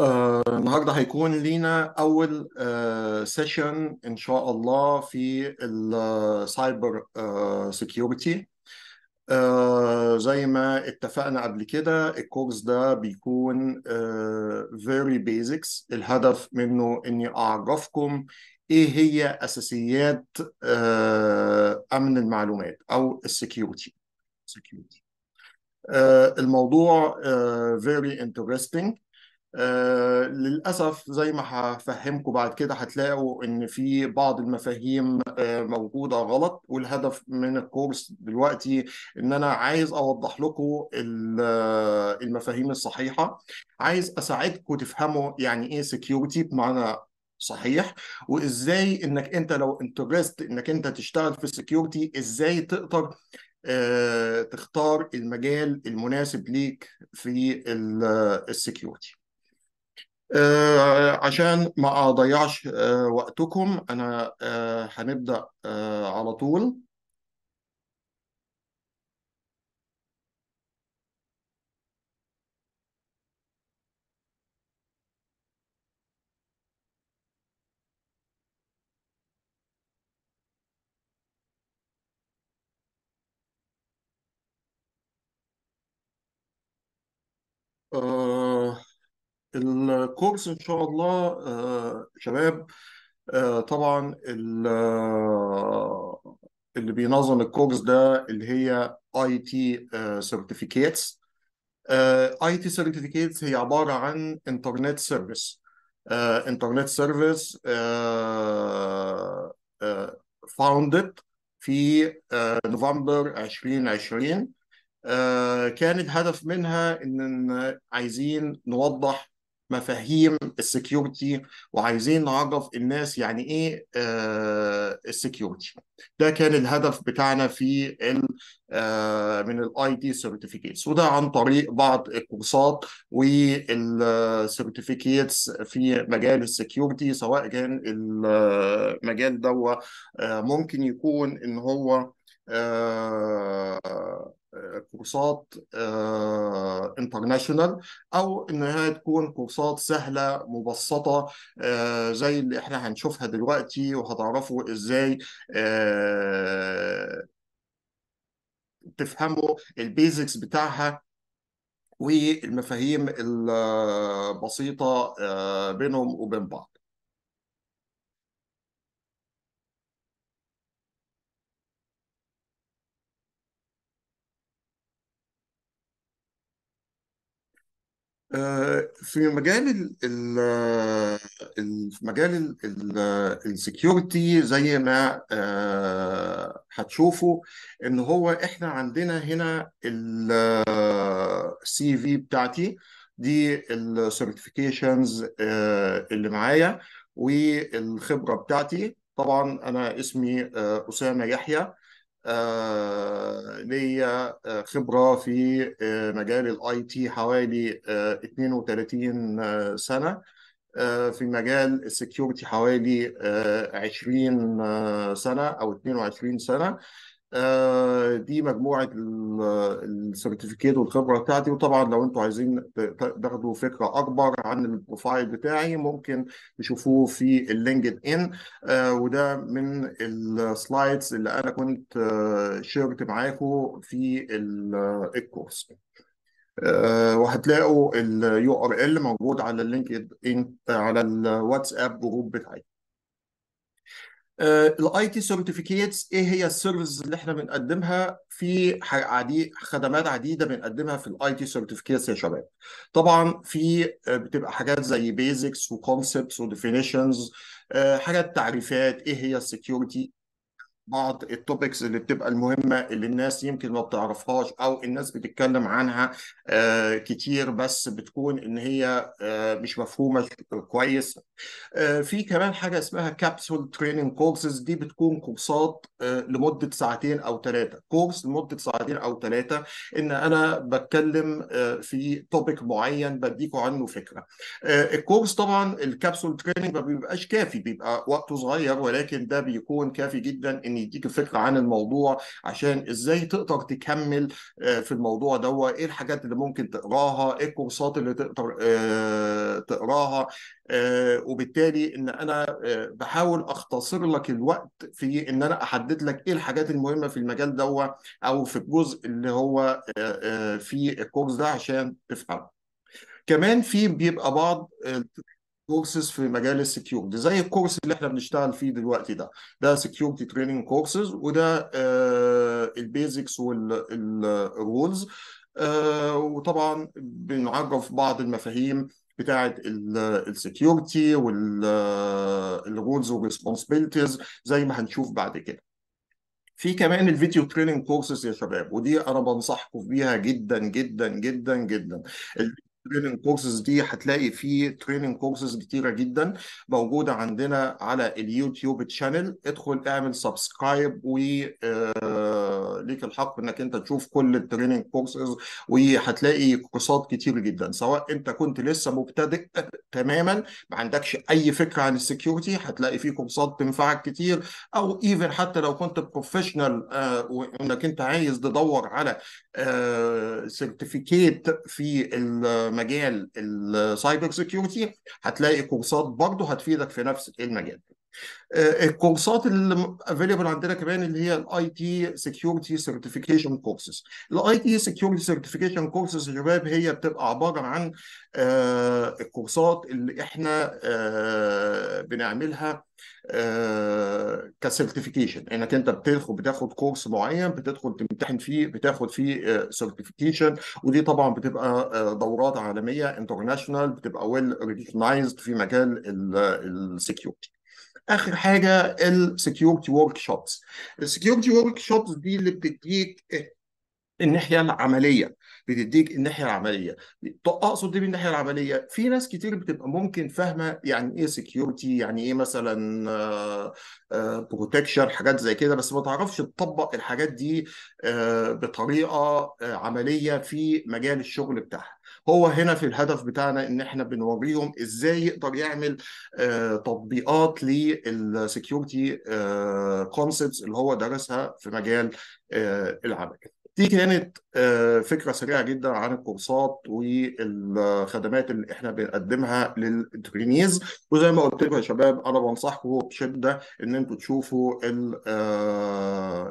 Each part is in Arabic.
آه، النهارده هيكون لينا أول آه، سيشن إن شاء الله في السايبر آه، سيكيورتي آه،, آه، زي ما اتفقنا قبل كده الكورس ده بيكون آه، بيزكس الهدف منه إني أعرفكم إيه هي أساسيات آه، أمن المعلومات أو السكيورتي security. security. آه، الموضوع آه، very interesting آه، للأسف زي ما هفهمكم بعد كده هتلاقوا إن في بعض المفاهيم آه، موجودة غلط والهدف من الكورس دلوقتي إن أنا عايز أوضح لكم آه، المفاهيم الصحيحة عايز أساعدكم تفهموا يعني إيه سكيورتي بمعنى صحيح وازاي انك انت لو انترست انك انت تشتغل في السكيورتي ازاي تقدر تختار المجال المناسب ليك في السكيورتي آه، عشان ما اضيعش آه، وقتكم انا آه، هنبدا على طول أه الكورس ان شاء الله آه، شباب آه، طبعا آه، اللي بينظم الكورس ده اللي هي اي تي سيرتيفيكيتس اي تي سيرتيفيكيتس هي عباره عن انترنت سيرفيس انترنت سيرفيس فاوندد في نوفمبر 2020 كانت كان الهدف منها ان عايزين نوضح مفاهيم السكيورتي وعايزين نعرف الناس يعني ايه آه السكيورتي ده كان الهدف بتاعنا في الـ آه من الاي تي سيرتيفيكيتس وده عن طريق بعض الكورسات والسيرتيفيكيتس في مجال السكيورتي سواء كان المجال آه، ده آه، ممكن يكون ان هو آه كورسات انترناشونال آه، او انها تكون كورسات سهله مبسطه آه، زي اللي احنا هنشوفها دلوقتي وهتعرفوا ازاي آه، تفهموا البيزكس بتاعها والمفاهيم البسيطه بينهم وبين بعض آه، في مجال ال آه، في مجال السكيورتي آه، زي ما هتشوفوا ان هو احنا عندنا هنا السي في بتاعتي دي السيرتيفيكيشنز اللي معايا والخبره بتاعتي طبعا انا اسمي اسامه يحيى آه، ليا آه، خبرة في آه، مجال الاي تي حوالي 32 سنة في مجال السكيورتي حوالي 20 سنة أو 22 سنة آه، دي مجموعه السيرتيفيكيت والخبره بتاعتي وطبعا لو انتوا عايزين تاخدوا فكره اكبر عن البروفايل بتاعي ممكن تشوفوه في اللينكد ان آه، وده من السلايدز اللي انا كنت شيرت آه، معاكم في الكورس وهتلاقوا اليو ار ال موجود على اللينكد ان على الواتساب جروب بتاعي الاي تي سيرتيفيكيتس ايه هي السيرفيسز اللي احنا بنقدمها في عدي خدمات عديده بنقدمها في الاي تي سيرتيفيكيتس يا شباب طبعا في آه، بتبقى حاجات زي بيزكس وكونسبتس وديفينيشنز حاجات تعريفات ايه هي السكيورتي بعض التوبكس اللي بتبقى المهمة اللي الناس يمكن ما بتعرفهاش أو الناس بتتكلم عنها آه، كتير بس بتكون إن هي آه، مش مفهومة كويس آه، في كمان حاجه اسمها كابسول تريننج كورسز دي بتكون كورسات آه، لمده ساعتين او ثلاثه كورس لمده ساعتين او ثلاثه ان انا بتكلم آه، في توبيك معين بديكوا عنه فكره الكورس طبعا الكابسول تريننج ما بيبقاش كافي بيبقى وقته صغير ولكن ده بيكون كافي جدا ان يديك فكره عن الموضوع عشان ازاي تقدر تكمل في الموضوع دوت ايه الحاجات اللي ممكن تقراها ايه الكورسات اللي تقدر تقراها وبالتالي ان انا آه، بحاول اختصر لك الوقت في ان انا احدد لك ايه الحاجات المهمه في المجال ده او في الجزء اللي هو آه، آه، في الكورس ده عشان تفهمه كمان في بيبقى بعض كورسز في مجال السكيورتي زي الكورس اللي احنا بنشتغل فيه دلوقتي ده ده سكيورتي تريننج كورسز وده البيزكس والرولز وطبعا بنعرف بعض المفاهيم بتاعت السكيورتي والرولز والريسبونسبيلتيز زي ما هنشوف بعد كده في كمان الفيديو تريننج كورسز يا شباب ودي انا بنصحكم بيها جدا جدا جدا جدا التريننج كورسز دي هتلاقي في تريننج كورسز كتيره جدا موجوده عندنا على اليوتيوب تشانل ادخل اعمل سبسكرايب و آه، ليك الحق انك انت تشوف كل التريننج كورسز وهتلاقي كورسات كتير جدا سواء انت كنت لسه مبتدئ تماما ما عندكش اي فكره عن السكيورتي هتلاقي في كورسات تنفعك كتير او ايفن حتى لو كنت بروفيشنال آه، وانك انت عايز تدور على سيرتيفيكيت آه، في مجال السايبر سيكيورتي هتلاقي كورسات برضه هتفيدك في نفس المجال آه، الكورسات اللي افيلبل عندنا كمان اللي هي الاي تي سكيورتي سيرتيفيكيشن كورسز الاي تي سكيورتي سيرتيفيكيشن كورسز يا شباب هي بتبقى عباره عن آه، الكورسات اللي احنا آه، بنعملها كسيرتيفيكيشن انك انت بتدخل بتاخد كورس معين بتدخل تمتحن فيه بتاخد فيه سيرتيفيكيشن ودي طبعا بتبقى دورات عالميه انترناشونال بتبقى ويل ريكوجنايزد في مجال السكيورتي اخر حاجه السكيورتي ورك شوبس السكيورتي ورك شوبس دي اللي بتديك الناحيه العمليه بتديك الناحيه العمليه اقصد دي بالناحيه العمليه في ناس كتير بتبقى ممكن فاهمه يعني ايه سكيورتي يعني ايه مثلا بروتكشن آه، آه، حاجات زي كده بس ما تعرفش تطبق الحاجات دي آه، بطريقه عمليه في مجال الشغل بتاعها هو هنا في الهدف بتاعنا ان احنا بنوريهم ازاي يقدر يعمل آه، تطبيقات للسكيورتي كونسبتس آه، اللي هو درسها في مجال آه، العمل دي كانت فكره سريعه جدا عن الكورسات والخدمات اللي احنا بنقدمها للترينيز وزي ما قلت لكم يا شباب انا بنصحكم بشده ان انتم تشوفوا ال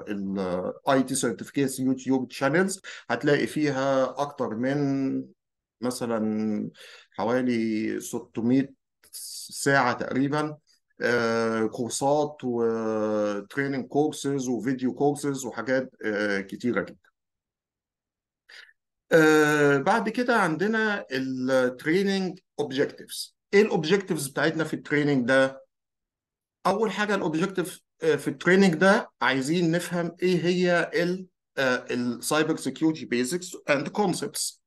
الاي تي سيرتيفيكيشن يوتيوب تشانلز هتلاقي فيها اكتر من مثلا حوالي 600 ساعة تقريبا آه، كورسات وتريننج كورسز وفيديو كورسز وحاجات كتيرة جدا آه، بعد كده عندنا التريننج اوبجكتيفز ايه الاوبجكتيفز بتاعتنا في التريننج ده اول حاجه الاوبجكتيف آه، في التريننج ده عايزين نفهم ايه هي السايبر سكيورتي بيزكس اند كونسبتس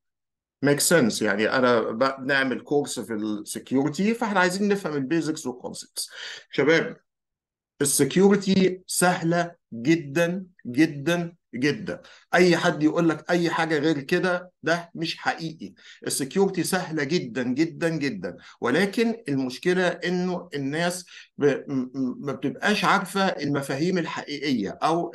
ميك سنس يعني انا بنعمل كورس في السكيورتي فاحنا عايزين نفهم البيزكس والكونسبتس شباب السكيورتي سهله جدا جدا جدا اي حد يقول لك اي حاجه غير كده ده مش حقيقي السكيورتي سهله جدا جدا جدا ولكن المشكله انه الناس ما بتبقاش عارفه المفاهيم الحقيقيه او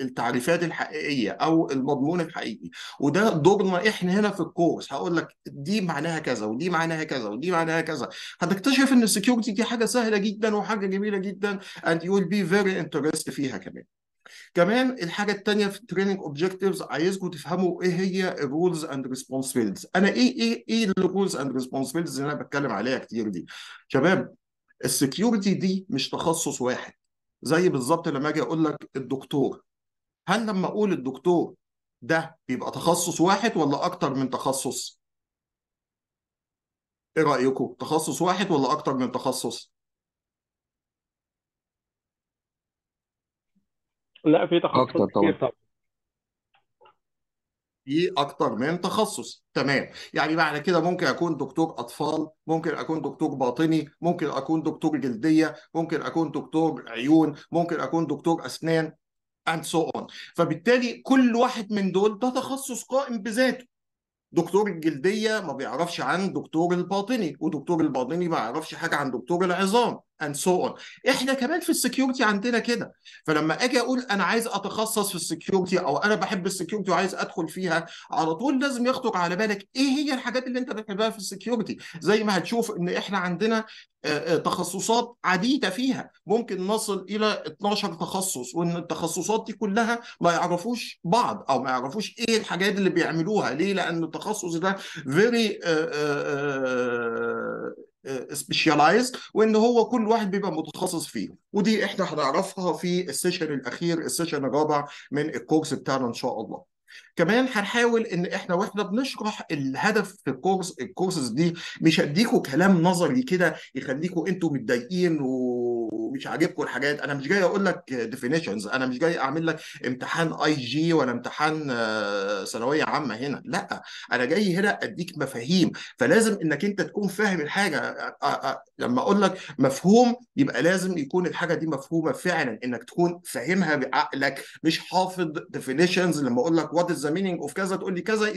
التعريفات الحقيقيه او المضمون الحقيقي وده دورنا احنا هنا في الكورس هقول لك دي معناها كذا ودي معناها كذا ودي معناها كذا هتكتشف ان السكيورتي دي حاجه سهله جدا وحاجه جميله جدا and you will be very interested فيها كمان كمان الحاجه الثانيه في التريننج اوبجكتيفز عايزكم تفهموا ايه هي الرولز اند ريسبونسبيلتيز انا ايه ايه ايه الرولز اند ريسبونسبيلتيز اللي انا بتكلم عليها كتير دي شباب السكيورتي دي مش تخصص واحد زي بالظبط لما اجي اقول لك الدكتور هل لما اقول الدكتور ده بيبقى تخصص واحد ولا اكتر من تخصص ايه رايكم تخصص واحد ولا اكتر من تخصص لا في اكتر تخصصات كتير طبعا طبعا في اكتر من تخصص تمام يعني معنى كده ممكن اكون دكتور اطفال ممكن اكون دكتور باطني ممكن اكون دكتور جلديه ممكن اكون دكتور عيون ممكن اكون دكتور اسنان اند سو اون فبالتالي كل واحد من دول ده تخصص قائم بذاته دكتور الجلديه ما بيعرفش عن دكتور الباطني ودكتور الباطني ما يعرفش حاجه عن دكتور العظام اند سو اون احنا كمان في السكيورتي عندنا كده فلما اجي اقول انا عايز اتخصص في السكيورتي او انا بحب السكيورتي وعايز ادخل فيها على طول لازم يخطر على بالك ايه هي الحاجات اللي انت بتحبها في السكيورتي زي ما هتشوف ان احنا عندنا آه، آه، تخصصات عديده فيها ممكن نصل الى 12 تخصص وان التخصصات دي كلها ما يعرفوش بعض او ما يعرفوش ايه الحاجات اللي بيعملوها ليه لان التخصص ده فيري سبيشاليز آه، وان هو كل واحد بيبقى متخصص فيه ودي احنا هنعرفها في السيشن الاخير السيشن الرابع من الكورس بتاعنا ان شاء الله كمان هنحاول ان احنا واحنا بنشرح الهدف في الكورس الكورسز دي مش هديكوا كلام نظري كده يخليكوا انتوا متضايقين و ومش عاجبكم الحاجات انا مش جاي اقول لك ديفينيشنز انا مش جاي اعمل لك امتحان اي جي ولا امتحان آه، ثانويه عامه هنا لا انا جاي هنا اديك مفاهيم فلازم انك انت تكون فاهم الحاجه آه، آه، لما اقول لك مفهوم يبقى لازم يكون الحاجه دي مفهومه فعلا انك تكون فاهمها بعقلك مش حافظ ديفينيشنز لما اقول لك وات از ذا مينينج اوف كذا تقول لي كذا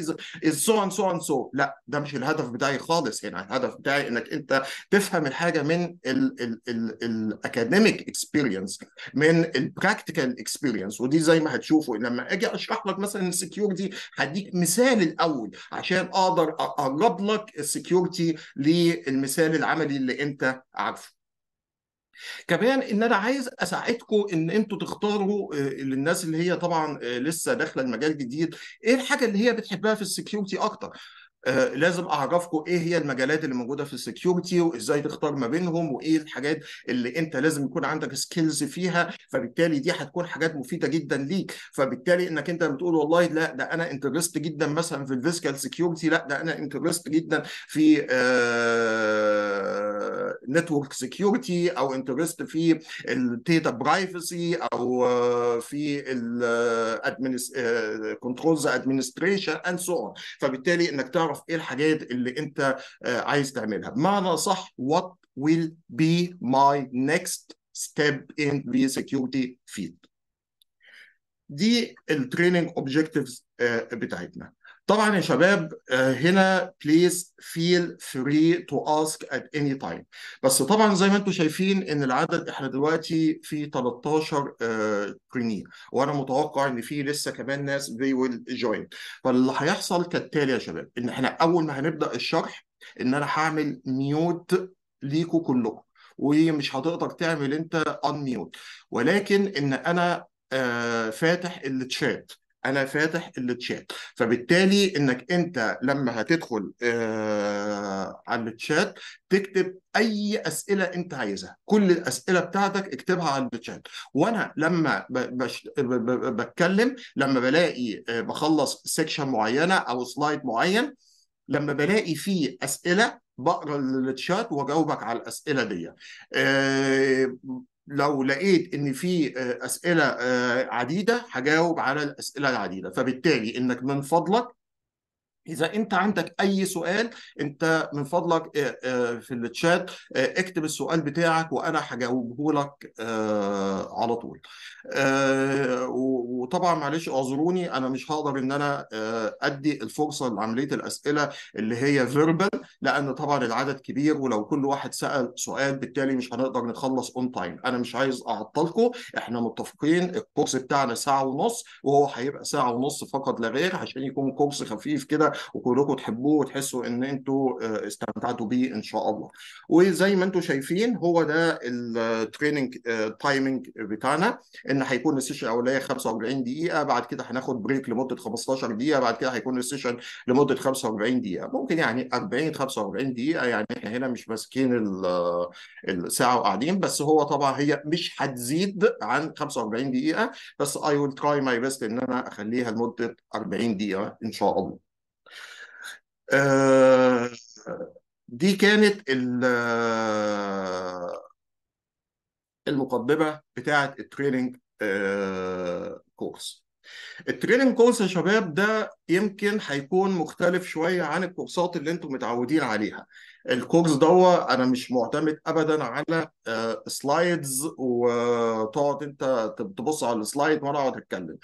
از سو اند سو اند سو لا ده مش الهدف بتاعي خالص هنا الهدف بتاعي انك انت تفهم الحاجه من ال ال ال ال الاكاديميك اكسبيرينس من البراكتيكال اكسبيرينس ودي زي ما هتشوفوا لما اجي اشرح لك مثلا السكيورتي هديك مثال الاول عشان اقدر اقرب لك السكيورتي للمثال العملي اللي انت عارفه كمان ان انا عايز اساعدكم ان انتوا تختاروا آه، للناس اللي هي طبعا آه، لسه داخله المجال جديد ايه الحاجه اللي هي بتحبها في السكيورتي اكتر آه، لازم اعرفكم ايه هي المجالات اللي موجوده في السكيورتي وازاي تختار ما بينهم وايه الحاجات اللي انت لازم يكون عندك سكيلز فيها فبالتالي دي هتكون حاجات مفيده جدا ليك فبالتالي انك انت بتقول والله لا ده انا انترست جدا مثلا في الفيسكال سكيورتي لا ده انا انترست جدا في نتورك آه، سكيورتي او انترست في الداتا برايفسي او آه، في الادمنس كنترولز ادمنستريشن اند سو فبالتالي انك تعرف تعرف ايه الحاجات اللي انت آه، عايز تعملها بمعنى صح what will be my next step in the security field دي التريننج اوبجكتيفز آه، بتاعتنا طبعا يا شباب آه، هنا بليز فيل فري تو اسك ات اني تايم بس طبعا زي ما انتم شايفين ان العدد احنا دلوقتي في 13 آه، trainee وانا متوقع ان في لسه كمان ناس they will join فاللي هيحصل كالتالي يا شباب ان احنا اول ما هنبدا الشرح ان انا هعمل ميوت ليكم كلكم ومش هتقدر تعمل انت ان ميوت ولكن ان انا آه، فاتح التشات انا فاتح التشات فبالتالي انك انت لما هتدخل آه على التشات تكتب اي اسئله انت عايزها كل الاسئله بتاعتك اكتبها على الشات وانا لما بش... بتكلم لما بلاقي آه، بخلص سيكشن معينه او سلايد معين لما بلاقي فيه اسئله بقرا الشات واجاوبك على الاسئله دي آه، لو لقيت ان في آه، اسئله آه، عديده هجاوب على الاسئله العديده فبالتالي انك من فضلك إذا أنت عندك أي سؤال أنت من فضلك آه، آه، في الشات آه، اكتب السؤال بتاعك وأنا هجاوبه لك على طول. وطبعا معلش اعذروني أنا مش هقدر إن أنا أدي الفرصة لعملية الأسئلة اللي هي فيربال لأن طبعا العدد كبير ولو كل واحد سأل سؤال بالتالي مش هنقدر نخلص أون تايم. أنا مش عايز أعطلكم إحنا متفقين الكورس بتاعنا ساعة ونص وهو هيبقى ساعة ونص فقط لا غير عشان يكون كورس خفيف كده وكلكم تحبوه وتحسوا ان انتوا آه، استمتعتوا بيه ان شاء الله وزي ما انتم شايفين هو ده التريننج تايمنج آه، بتاعنا ان هيكون السيشن الاوليه 45 دقيقه بعد كده هناخد بريك لمده 15 دقيقه بعد كده هيكون السيشن لمده 45 دقيقه ممكن يعني 40 45 دقيقه يعني احنا هنا مش ماسكين آه، الساعه وقاعدين بس هو طبعا هي مش هتزيد عن 45 دقيقه بس اي ويل تراي ماي بيست ان انا اخليها لمده 40 دقيقه ان شاء الله آه، دي كانت آه، المقدمه بتاعه التريننج كورس التريننج كورس يا شباب ده يمكن هيكون مختلف شويه عن الكورسات اللي انتم متعودين عليها الكورس دو انا مش معتمد ابدا على سلايدز آه، وتقعد انت تبص على السلايد وانا اقعد اتكلم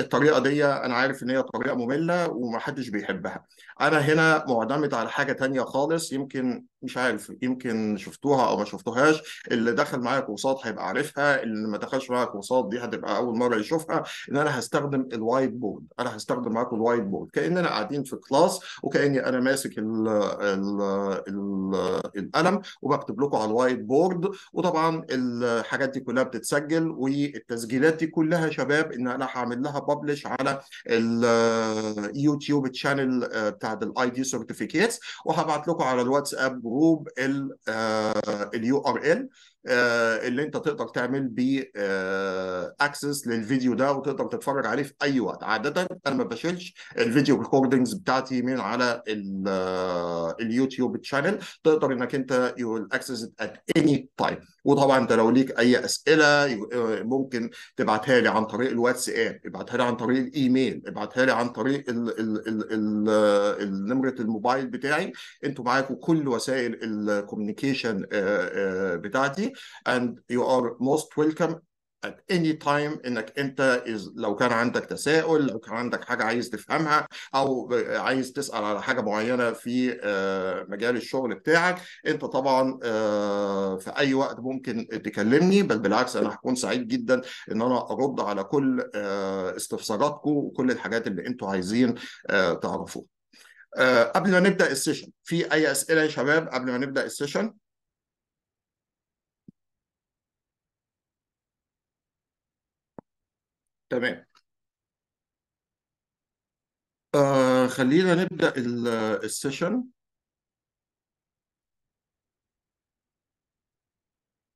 الطريقه دي انا عارف ان هي طريقه ممله ومحدش بيحبها انا هنا معتمد على حاجه تانية خالص يمكن مش عارف يمكن شفتوها او ما شفتوهاش اللي دخل معايا كورسات هيبقى عارفها اللي ما دخلش معايا كورسات دي هتبقى اول مره يشوفها ان انا هستخدم الوايت بورد انا هستخدم معاكم الوايت بورد كاننا قاعدين في كلاس وكاني انا ماسك القلم وبكتب لكم على الوايت بورد وطبعا الحاجات دي كلها بتتسجل والتسجيلات دي كلها شباب ان انا هعمل لها ببلش على اليوتيوب تشانل بتاعت الاي دي سيرتيفيكيتس وهبعت لكم على الواتساب جروب اليو ار ال آه، آه، اللي انت تقدر تعمل بيه اكسس آه، للفيديو ده وتقدر تتفرج عليه في اي وقت عاده انا ما بشيلش الفيديو ريكوردنجز بتاعتي من على اليوتيوب تشانل آه، تقدر انك انت يو اكسس ات اني تايم وطبعا انت لو ليك اي اسئله ممكن تبعتها لي عن طريق الواتساب ابعتها لي عن طريق الايميل ابعتها لي عن طريق نمره الموبايل بتاعي انتوا معاكم كل وسائل الكوميونيكيشن بتاعتي and you are most welcome at any time انك انت is لو كان عندك تساؤل لو كان عندك حاجه عايز تفهمها او عايز تسال على حاجه معينه في آه، مجال الشغل بتاعك انت طبعا آه، في اي وقت ممكن تكلمني بل بالعكس انا هكون سعيد جدا ان انا ارد على كل آه، استفساراتكم وكل الحاجات اللي انتم عايزين تعرفوها قبل ما نبدا السيشن في اي اسئله يا شباب قبل ما نبدا السيشن تمام آه خلينا نبدأ ال- آه، السيشن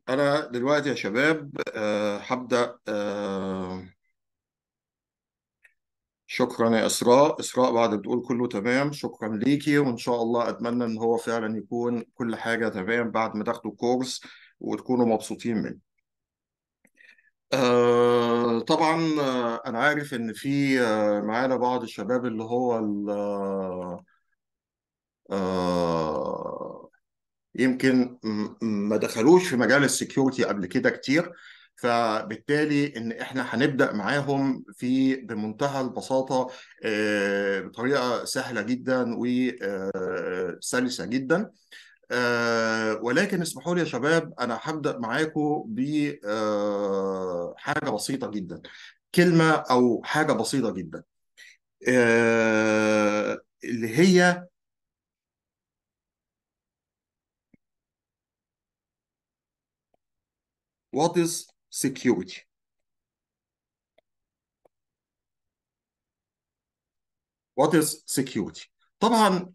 أنا دلوقتي يا شباب آه هبدأ آه شكرا يا إسراء إسراء بعد بتقول كله تمام شكرا ليكي وإن شاء الله أتمنى إن هو فعلا يكون كل حاجة تمام بعد ما تاخدوا الكورس وتكونوا مبسوطين منه آه، طبعا آه، انا عارف ان في آه، معانا بعض الشباب اللي هو ال- يمكن ما دخلوش في مجال السكيورتي قبل كده كتير فبالتالي ان احنا هنبدا معاهم في بمنتهى البساطه بطريقه سهله جدا وسلسه جدا آه، ولكن اسمحوا لي يا شباب انا هبدا معاكم بحاجه حاجه بسيطه جدا كلمه او حاجه بسيطه جدا آه، اللي هي what is security what is security طبعا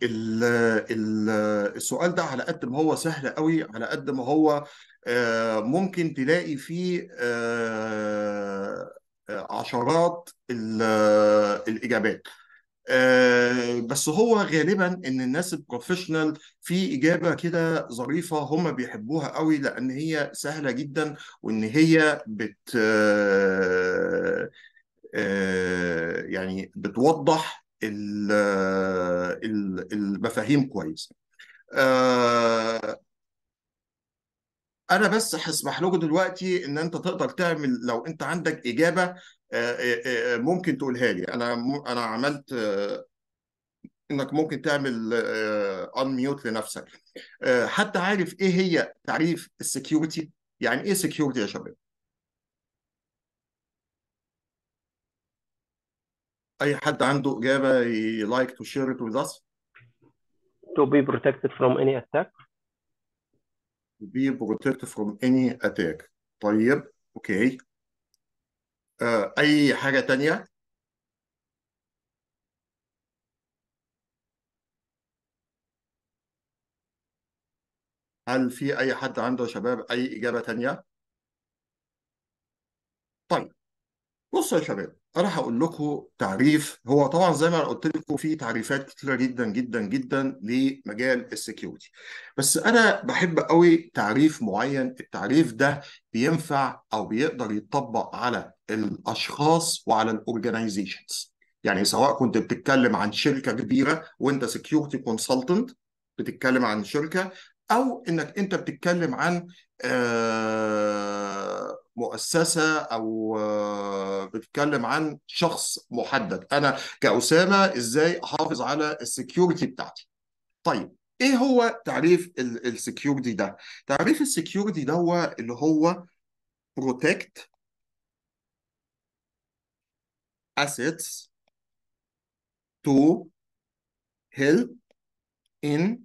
السؤال ده على قد ما هو سهل قوي على قد ما هو آه، ممكن تلاقي فيه آه، آه، عشرات الاجابات بس هو غالبا ان الناس البروفيشنال في اجابه كده ظريفه هم بيحبوها قوي لان هي سهله جدا وان هي بت يعني بتوضح المفاهيم كويس آه، انا بس هسمح لكم دلوقتي ان انت تقدر تعمل لو انت عندك اجابه آه، آه، ممكن تقولها لي انا انا عملت انك ممكن تعمل ان ميوت لنفسك حتى عارف ايه هي تعريف السكيورتي يعني ايه سكيورتي يا شباب اي حد عنده اجابه يلايك تو شير ات وذ اس to be protected from any attack to be protected from any attack طيب اوكي آه اي حاجه تانية هل في اي حد عنده يا شباب اي اجابه تانية طيب بصوا يا شباب انا هقول لكم تعريف هو طبعا زي ما انا قلت لكم في تعريفات كتيره جدا جدا جدا لمجال السكيورتي بس انا بحب قوي تعريف معين التعريف ده بينفع او بيقدر يتطبق على الاشخاص وعلى الاورجنايزيشنز يعني سواء كنت بتتكلم عن شركه كبيره وانت سكيورتي كونسلتنت بتتكلم عن شركه او انك انت بتتكلم عن آه، مؤسسه او آه، بتتكلم عن شخص محدد انا كاسامه ازاي احافظ على السكيورتي بتاعتي طيب ايه هو تعريف السكيورتي ده تعريف السكيورتي ده هو اللي هو protect assets to help in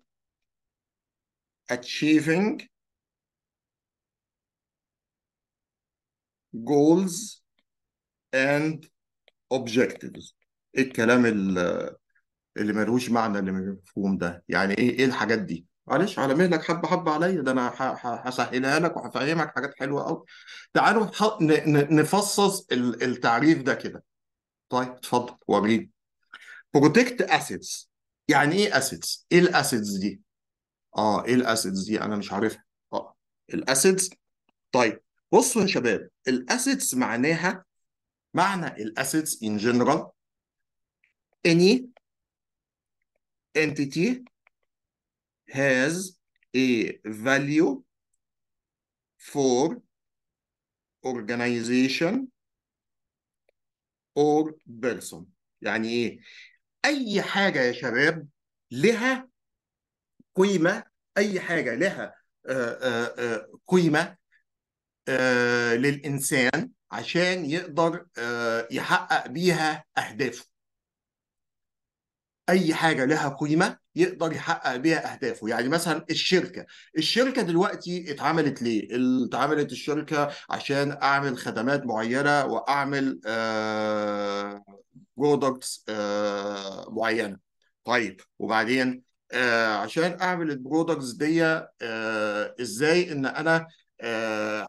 achieving goals and objectives ايه الكلام اللي ملوش معنى اللي مفهوم ده يعني ايه ايه الحاجات دي معلش على مهلك حبه حبه عليا ده انا هسهلها لك وهفهمك حاجات حلوه قوي تعالوا نفصص التعريف ده كده طيب اتفضل وريني بروتكت اسيتس يعني ايه اسيتس ايه الاسيتس دي اه ايه الاسيتس دي انا مش عارفها اه الاسيتس طيب بصوا يا شباب الاسيتس معناها معنى الاسيتس ان جنرال any entity has a value for organization or person يعني ايه اي حاجه يا شباب لها قيمه اي حاجه لها آه، آه، آه، قيمه آه، للإنسان عشان يقدر آه، يحقق بيها أهدافه أي حاجة لها قيمة يقدر يحقق بيها أهدافه يعني مثلا الشركة الشركة دلوقتي اتعملت ليه؟ اتعملت الشركة عشان أعمل خدمات معينة وأعمل برودكتس آه، معينة طيب وبعدين عشان اعمل البرودكتس دي ازاي ان انا آه،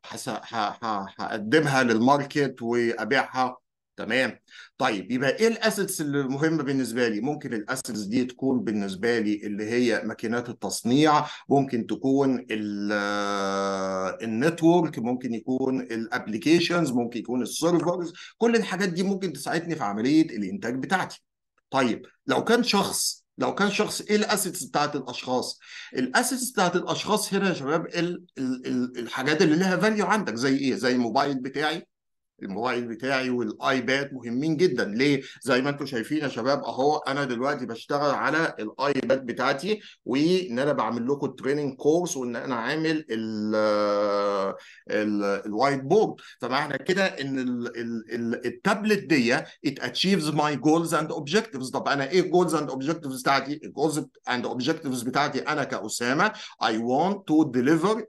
هقدمها للماركت وابيعها تمام طيب يبقى ايه الاسيتس اللي مهمه بالنسبه لي ممكن الاسيتس دي تكون بالنسبه لي اللي هي ماكينات التصنيع ممكن تكون آه، النتورك ممكن يكون الابلكيشنز ممكن يكون السيرفرز كل الحاجات دي ممكن تساعدني في عمليه الانتاج بتاعتي طيب لو كان شخص لو كان شخص ايه الاسيتس بتاعت الاشخاص الاسيتس بتاعت الاشخاص هنا يا شباب الحاجات اللي لها فاليو عندك زي ايه زي الموبايل بتاعي الموبايل بتاعي والايباد مهمين جدا ليه زي ما انتم شايفين يا شباب اهو انا دلوقتي بشتغل على الايباد بتاعتي وان انا بعمل لكم تريننج كورس وان انا عامل الوايت بورد فمعنى كده ان التابلت دي ات اتشيفز ماي جولز اند اوبجكتيفز طب انا ايه الجولز اند اوبجكتيفز بتاعتي الجولز اند اوبجكتيفز بتاعتي انا كاسامه اي ونت تو ديليفر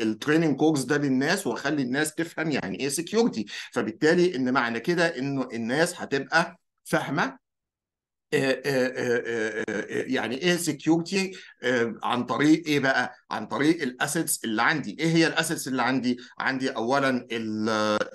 التريننج كورس ده للناس واخلي الناس تفهم يعني ايه سكيورتي فبالتالي ان معنى كده انه الناس هتبقى فاهمه آه، آه، آه، يعني ايه سكيورتي آه، عن طريق ايه بقى عن طريق الاسيتس اللي عندي ايه هي الاسيتس اللي عندي عندي اولا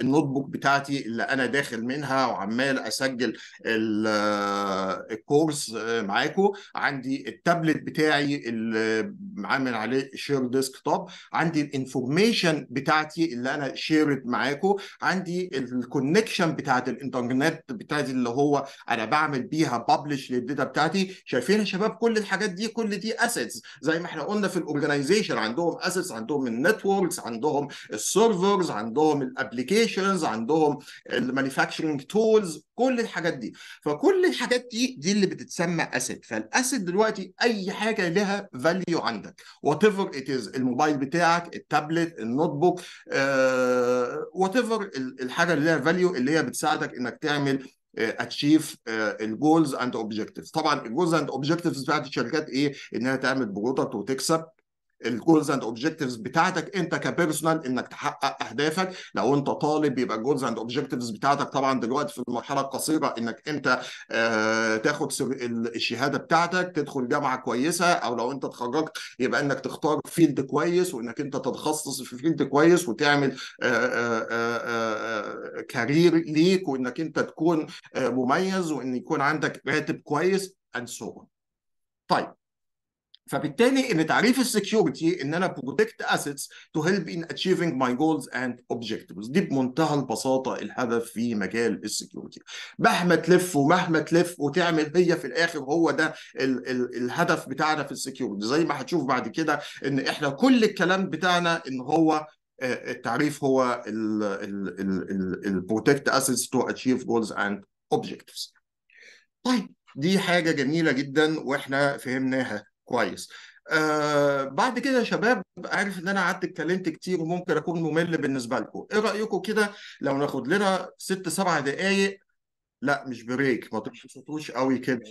النوت بوك بتاعتي اللي انا داخل منها وعمال اسجل آه، الكورس آه، معاكم عندي التابلت بتاعي اللي عامل عليه شير ديسك توب عندي الانفورميشن بتاعتي اللي انا شيرت معاكم عندي الكونكشن بتاعت الانترنت بتاعتي اللي هو انا بعمل بيها ببلش للداتا بتاعتي شايفين يا شباب كل الحاجات دي كل دي اسيتس اسيتس زي ما احنا قلنا في الاورجنايزيشن عندهم اسيتس عندهم النتوركس عندهم السيرفرز عندهم الابلكيشنز عندهم المانيفاكتشرنج تولز كل الحاجات دي فكل الحاجات دي دي اللي بتتسمى اسيت فالاسيت دلوقتي اي حاجه لها فاليو عندك وات ايفر ات از الموبايل بتاعك التابلت النوت بوك وات ايفر الحاجه اللي لها فاليو اللي هي بتساعدك انك تعمل اتشيف الجولز اند اوبجكتيفز طبعا الجولز اند اوبجكتيفز بتاعت الشركات ايه انها تعمل برودكت وتكسب الجولز اند اوبجكتيفز بتاعتك انت كبيرسونال انك تحقق اهدافك لو انت طالب يبقى الجولز اند اوبجكتيفز بتاعتك طبعا دلوقتي في المرحله القصيره انك انت آه، تاخد الشهاده بتاعتك تدخل جامعه كويسه او لو انت اتخرجت يبقى انك تختار فيلد كويس وانك انت تتخصص في فيلد كويس وتعمل كارير آه، آه، ليك وانك انت تكون مميز وان يكون عندك راتب كويس and so on. طيب فبالتالي ان تعريف السكيورتي ان انا بروتكت اسيتس تو هيلب ان اتشيفنج ماي جولز اند اوبجكتيفز دي بمنتهى البساطه الهدف في مجال السكيورتي مهما تلف ومهما تلف وتعمل هي في الاخر هو ده ال ال الهدف بتاعنا في السكيورتي زي ما هتشوف بعد كده ان احنا كل الكلام بتاعنا ان هو آه، التعريف هو البروتكت اسيتس تو اتشيف جولز اند اوبجكتيفز طيب دي حاجه جميله جدا واحنا فهمناها كويس آه بعد كده يا شباب عارف ان انا قعدت اتكلمت كتير وممكن اكون ممل بالنسبه لكم ايه رايكم كده لو ناخد لنا ست سبع دقائق لا مش بريك ما تبسطوش قوي كده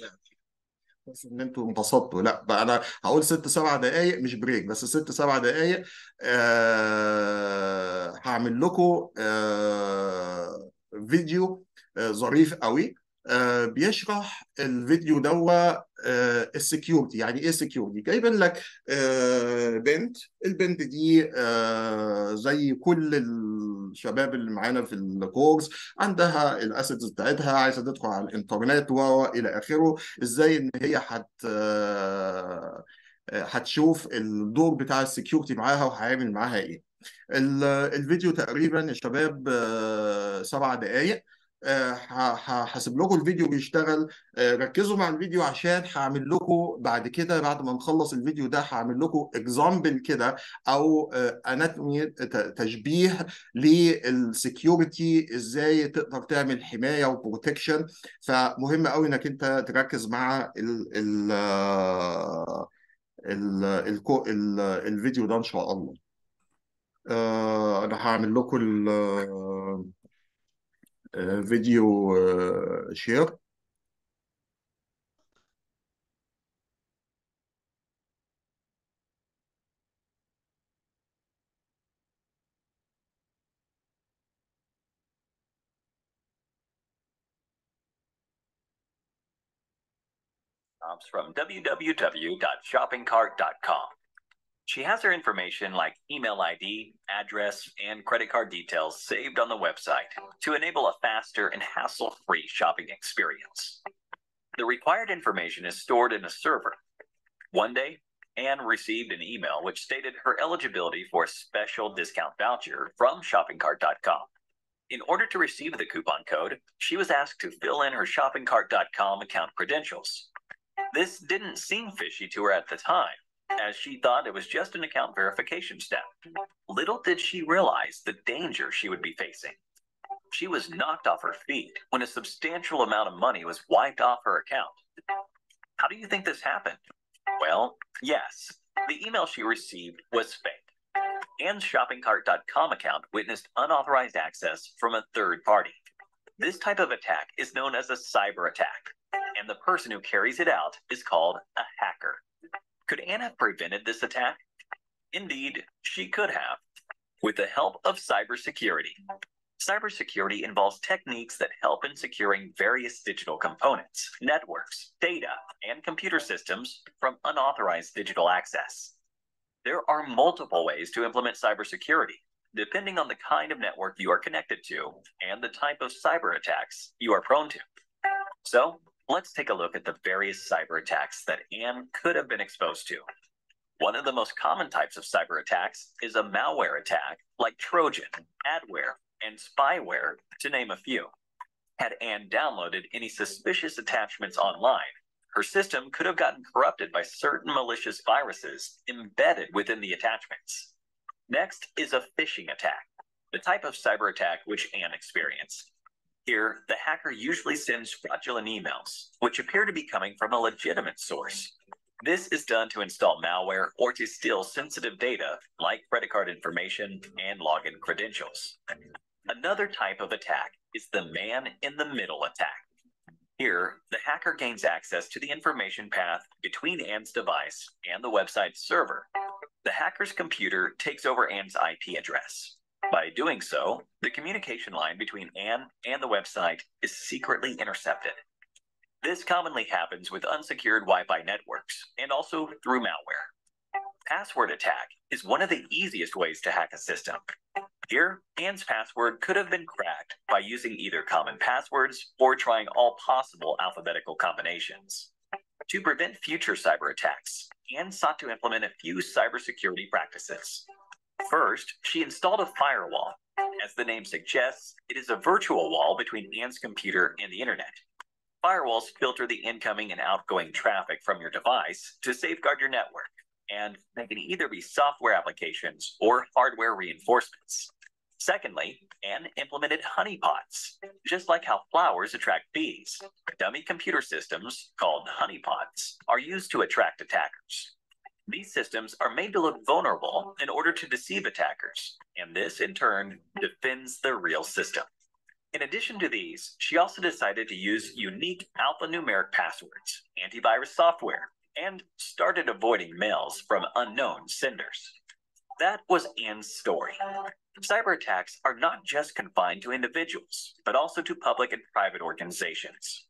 بس ان انتوا انبسطتوا لا بقى انا هقول ست سبع دقائق مش بريك بس ست سبع دقائق آه هعمل لكم آه فيديو آه، ظريف آه قوي آه بيشرح الفيديو دوت آه، السكيورتي يعني ايه سكيورتي جايبين لك آه، بنت البنت دي آه، زي كل الشباب اللي معانا في الكورس عندها الاسيتس بتاعتها عايزه تدخل على الانترنت والى اخره ازاي ان هي هت هتشوف الدور بتاع السكيورتي معاها وهيعمل معاها ايه الفيديو تقريبا يا شباب سبع دقائق هسيب آه، لكم الفيديو بيشتغل آه، ركزوا مع الفيديو عشان هعمل لكم بعد كده بعد ما نخلص الفيديو ده هعمل لكم اكزامبل كده او اناتومي آه، تشبيه للسكيورتي ازاي تقدر تعمل حمايه وبروتكشن فمهم قوي انك انت تركز مع ال ال ال ال ال الفيديو ده ان شاء الله انا هعمل لكم Euh, video euh, share. from www.shoppingcart.com. She has her information like email ID, address, and credit card details saved on the website to enable a faster and hassle free shopping experience. The required information is stored in a server. One day, Anne received an email which stated her eligibility for a special discount voucher from shoppingcart.com. In order to receive the coupon code, she was asked to fill in her shoppingcart.com account credentials. This didn't seem fishy to her at the time, as she thought it was just an account verification step. Little did she realize the danger she would be facing. She was knocked off her feet when a substantial amount of money was wiped off her account. How do you think this happened? Well, yes, the email she received was fake. Anne's shoppingcart.com account witnessed unauthorized access from a third party. This type of attack is known as a cyber attack, and the person who carries it out is called a hacker. Could Anne have prevented this attack? Indeed, she could have, with the help of cybersecurity. Cybersecurity involves techniques that help in securing various digital components, networks, data, and computer systems from unauthorized digital access. There are multiple ways to implement cybersecurity, depending on the kind of network you are connected to and the type of cyber attacks you are prone to. So, let's take a look at the various cyber attacks that Anne could have been exposed to. One of the most common types of cyber attacks is a malware attack like Trojan, adware, and spyware, to name a few. Had Anne downloaded any suspicious attachments online, her system could have gotten corrupted by certain malicious viruses embedded within the attachments. Next is a phishing attack, the type of cyber attack which Anne experienced. Here, the hacker usually sends fraudulent emails, which appear to be coming from a legitimate source. This is done to install malware or to steal sensitive data like credit card information and login credentials. Another type of attack is the man in the middle attack. Here, the hacker gains access to the information path between Ann's device and the website's server. The hacker's computer takes over Ann's IP address, by doing so, the communication line between Anne and the website is secretly intercepted. This commonly happens with unsecured Wi Fi networks and also through malware. Password attack is one of the easiest ways to hack a system. Here, Anne's password could have been cracked by using either common passwords or trying all possible alphabetical combinations. To prevent future cyber attacks, Anne sought to implement a few cybersecurity practices. First, she installed a firewall. As the name suggests, it is a virtual wall between Anne's computer and the internet. Firewalls filter the incoming and outgoing traffic from your device to safeguard your network, and they can either be software applications or hardware reinforcements. Secondly, Anne implemented honeypots, just like how flowers attract bees. Dummy computer systems, called honeypots, are used to attract attackers. These systems are made to look vulnerable in order to deceive attackers, and this in turn defends the real system. In addition to these, she also decided to use unique alphanumeric passwords, antivirus software, and started avoiding mails from unknown senders. That was Anne's story. Cyber attacks are not just confined to individuals, but also to public and private organizations.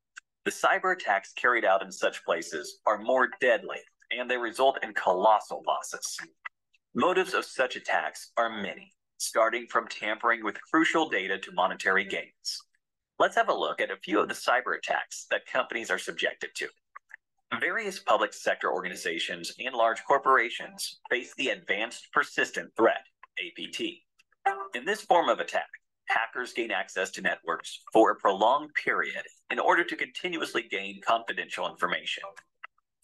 The cyber attacks carried out in such places are more deadly and they result in colossal losses. Motives of such attacks are many, starting from tampering with crucial data to monetary gains. Let's have a look at a few of the cyber attacks that companies are subjected to. Various public sector organizations and large corporations face the Advanced Persistent Threat, APT. In this form of attack, hackers gain access to networks for a prolonged period in order to continuously gain confidential information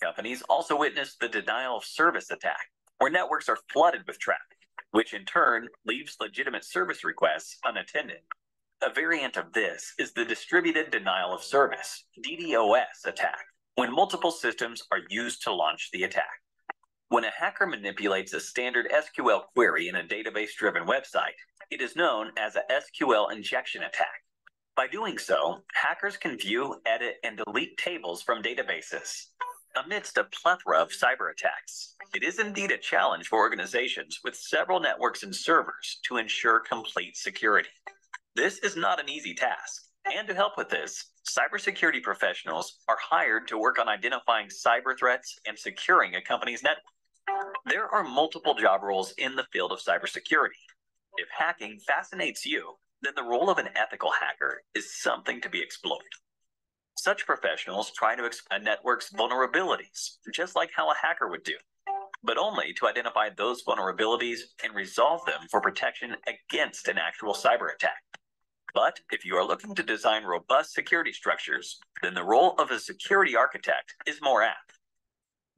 companies also witnessed the denial of service attack, where networks are flooded with traffic, which in turn leaves legitimate service requests unattended. A variant of this is the distributed denial of service, DDoS attack, when multiple systems are used to launch the attack. When a hacker manipulates a standard SQL query in a database driven website, it is known as a SQL injection attack. By doing so, hackers can view, edit, and delete tables from databases, Amidst a plethora of cyber attacks, it is indeed a challenge for organizations with several networks and servers to ensure complete security. This is not an easy task, and to help with this, cybersecurity professionals are hired to work on identifying cyber threats and securing a company's network. There are multiple job roles in the field of cybersecurity. If hacking fascinates you, then the role of an ethical hacker is something to be explored. Such professionals try to exploit a uh, network's vulnerabilities, just like how a hacker would do, but only to identify those vulnerabilities and resolve them for protection against an actual cyber attack. But if you are looking to design robust security structures, then the role of a security architect is more apt.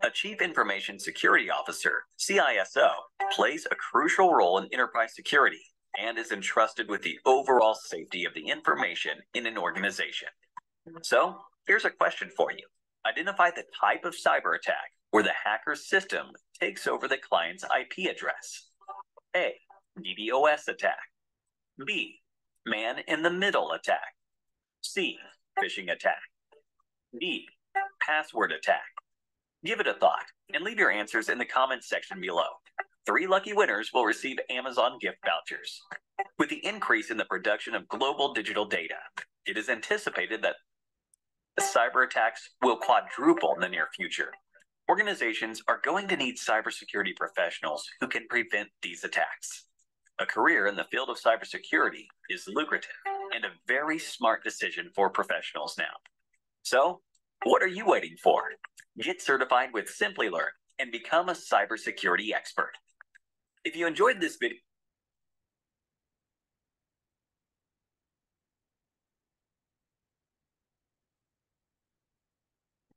A Chief Information Security Officer, CISO, plays a crucial role in enterprise security and is entrusted with the overall safety of the information in an organization. So here's a question for you. Identify the type of cyber attack where the hacker's system takes over the client's IP address. A. DDoS attack. B. Man in the middle attack. C. Phishing attack. D. Password attack. Give it a thought and leave your answers in the comments section below. Three lucky winners will receive Amazon gift vouchers. With the increase in the production of global digital data, it is anticipated that cyber attacks will quadruple in the near future. Organizations are going to need cybersecurity professionals who can prevent these attacks. A career in the field of cybersecurity is lucrative and a very smart decision for professionals now. So, what are you waiting for? Get certified with Simply Learn and become a cybersecurity expert. If you enjoyed this video,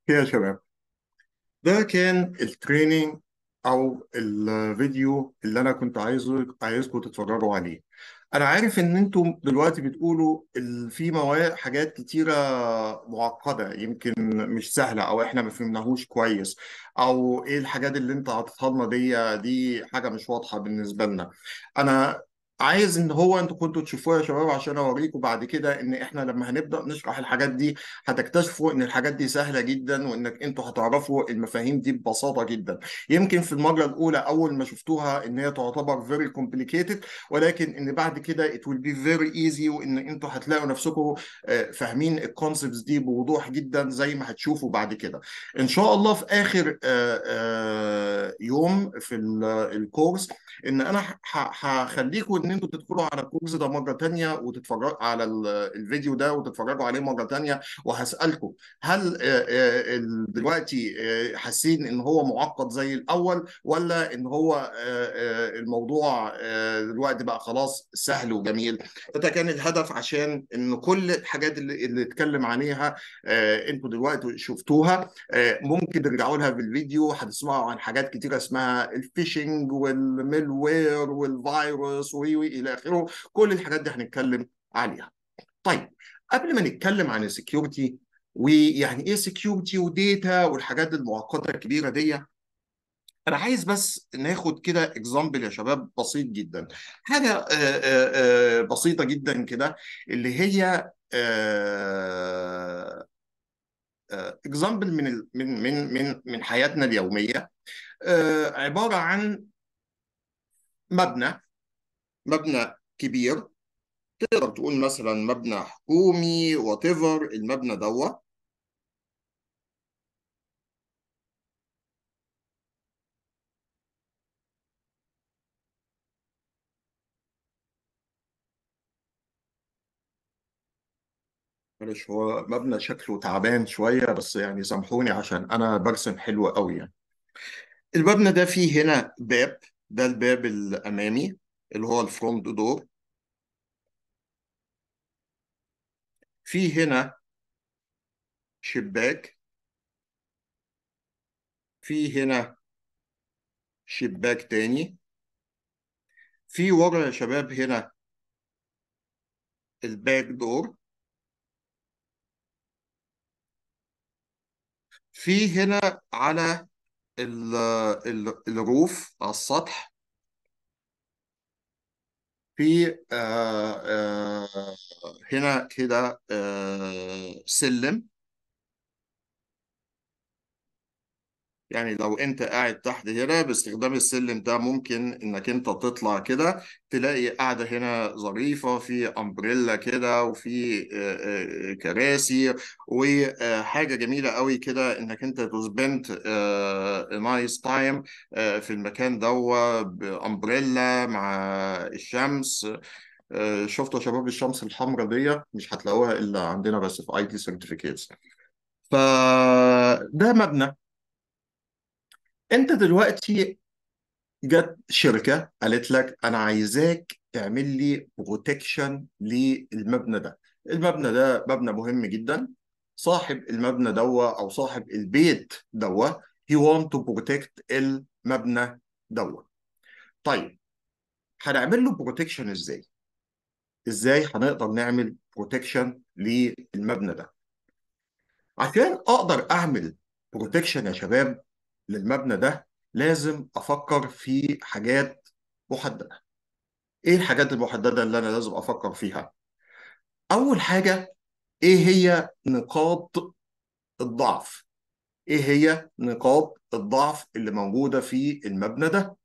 يا شباب ده كان التريننج او الفيديو اللي انا كنت عايزه عايزكم تتفرجوا عليه انا عارف ان انتم دلوقتي بتقولوا في مواقع حاجات كتيره معقده يمكن مش سهله او احنا ما فهمناهوش كويس او ايه الحاجات اللي انت حاططها لنا دي دي حاجه مش واضحه بالنسبه لنا انا عايز ان هو انتوا كنتوا تشوفوها يا شباب عشان اوريكم بعد كده ان احنا لما هنبدا نشرح الحاجات دي هتكتشفوا ان الحاجات دي سهله جدا وانك انتوا هتعرفوا المفاهيم دي ببساطه جدا يمكن في المره الاولى اول ما شفتوها ان هي تعتبر فيري كومبليكيتد ولكن ان بعد كده ات ويل بي فيري ايزي وان انتوا هتلاقوا نفسكم آه، فاهمين الكونسبتس دي بوضوح جدا زي ما هتشوفوا بعد كده ان شاء الله في اخر آه، آه، يوم في الكورس ان انا هخليكم ان انتوا تدخلوا على الكورس ده مره ثانيه وتتفرجوا على الفيديو ده وتتفرجوا عليه مره ثانيه وهسالكم هل دلوقتي حاسين ان هو معقد زي الاول ولا ان هو الموضوع دلوقتي بقى خلاص سهل وجميل فده كان الهدف عشان ان كل الحاجات اللي, اللي اتكلم عليها انتوا دلوقتي شفتوها ممكن ترجعوا لها بالفيديو هتسمعوا عن حاجات كتيره اسمها الفيشنج والميل وير والفيروس وي والى اخره كل الحاجات دي هنتكلم عليها طيب قبل ما نتكلم عن السكيورتي ويعني ايه سكيورتي وديتا والحاجات المعقده الكبيره دي انا عايز بس ناخد كده اكزامبل يا شباب بسيط جدا حاجه آآ آه، آآ آه، آه، بسيطه جدا كده اللي هي اكزامبل من من من من من حياتنا اليوميه عباره عن مبنى مبنى كبير تقدر تقول مثلا مبنى حكومي واتيفر المبنى دوة معلش هو مبنى شكله تعبان شوية بس يعني سامحوني عشان أنا برسم حلو قوي يعني. المبنى ده فيه هنا باب ده الباب الأمامي اللي هو الفرونت دور في هنا شباك في هنا شباك تاني في ورا يا شباب هنا الباك دور في هنا على الـ الـ الروف على السطح في آه، آه، هنا كده آه، سلم يعني لو انت قاعد تحت هنا باستخدام السلم ده ممكن انك انت تطلع كده تلاقي قاعدة هنا ظريفة في امبريلا كده وفي آه، آه، كراسي وحاجة آه، جميلة قوي كده انك انت تسبنت نايس تايم في المكان ده بامبريلا مع الشمس شفتوا يا شباب الشمس الحمراء دي مش هتلاقوها الا عندنا بس في اي تي سيرتيفيكيتس فده مبنى انت دلوقتي جت شركه قالت لك انا عايزاك تعمل لي بروتكشن للمبنى ده المبنى ده مبنى مهم جدا صاحب المبنى دوا او صاحب البيت دوا هي want to protect المبنى دوا طيب هنعمل له بروتكشن ازاي ازاي هنقدر نعمل بروتكشن للمبنى ده عشان اقدر اعمل بروتكشن يا شباب للمبنى ده لازم افكر في حاجات محدده ايه الحاجات المحدده اللي انا لازم افكر فيها اول حاجه ايه هي نقاط الضعف ايه هي نقاط الضعف اللي موجوده في المبنى ده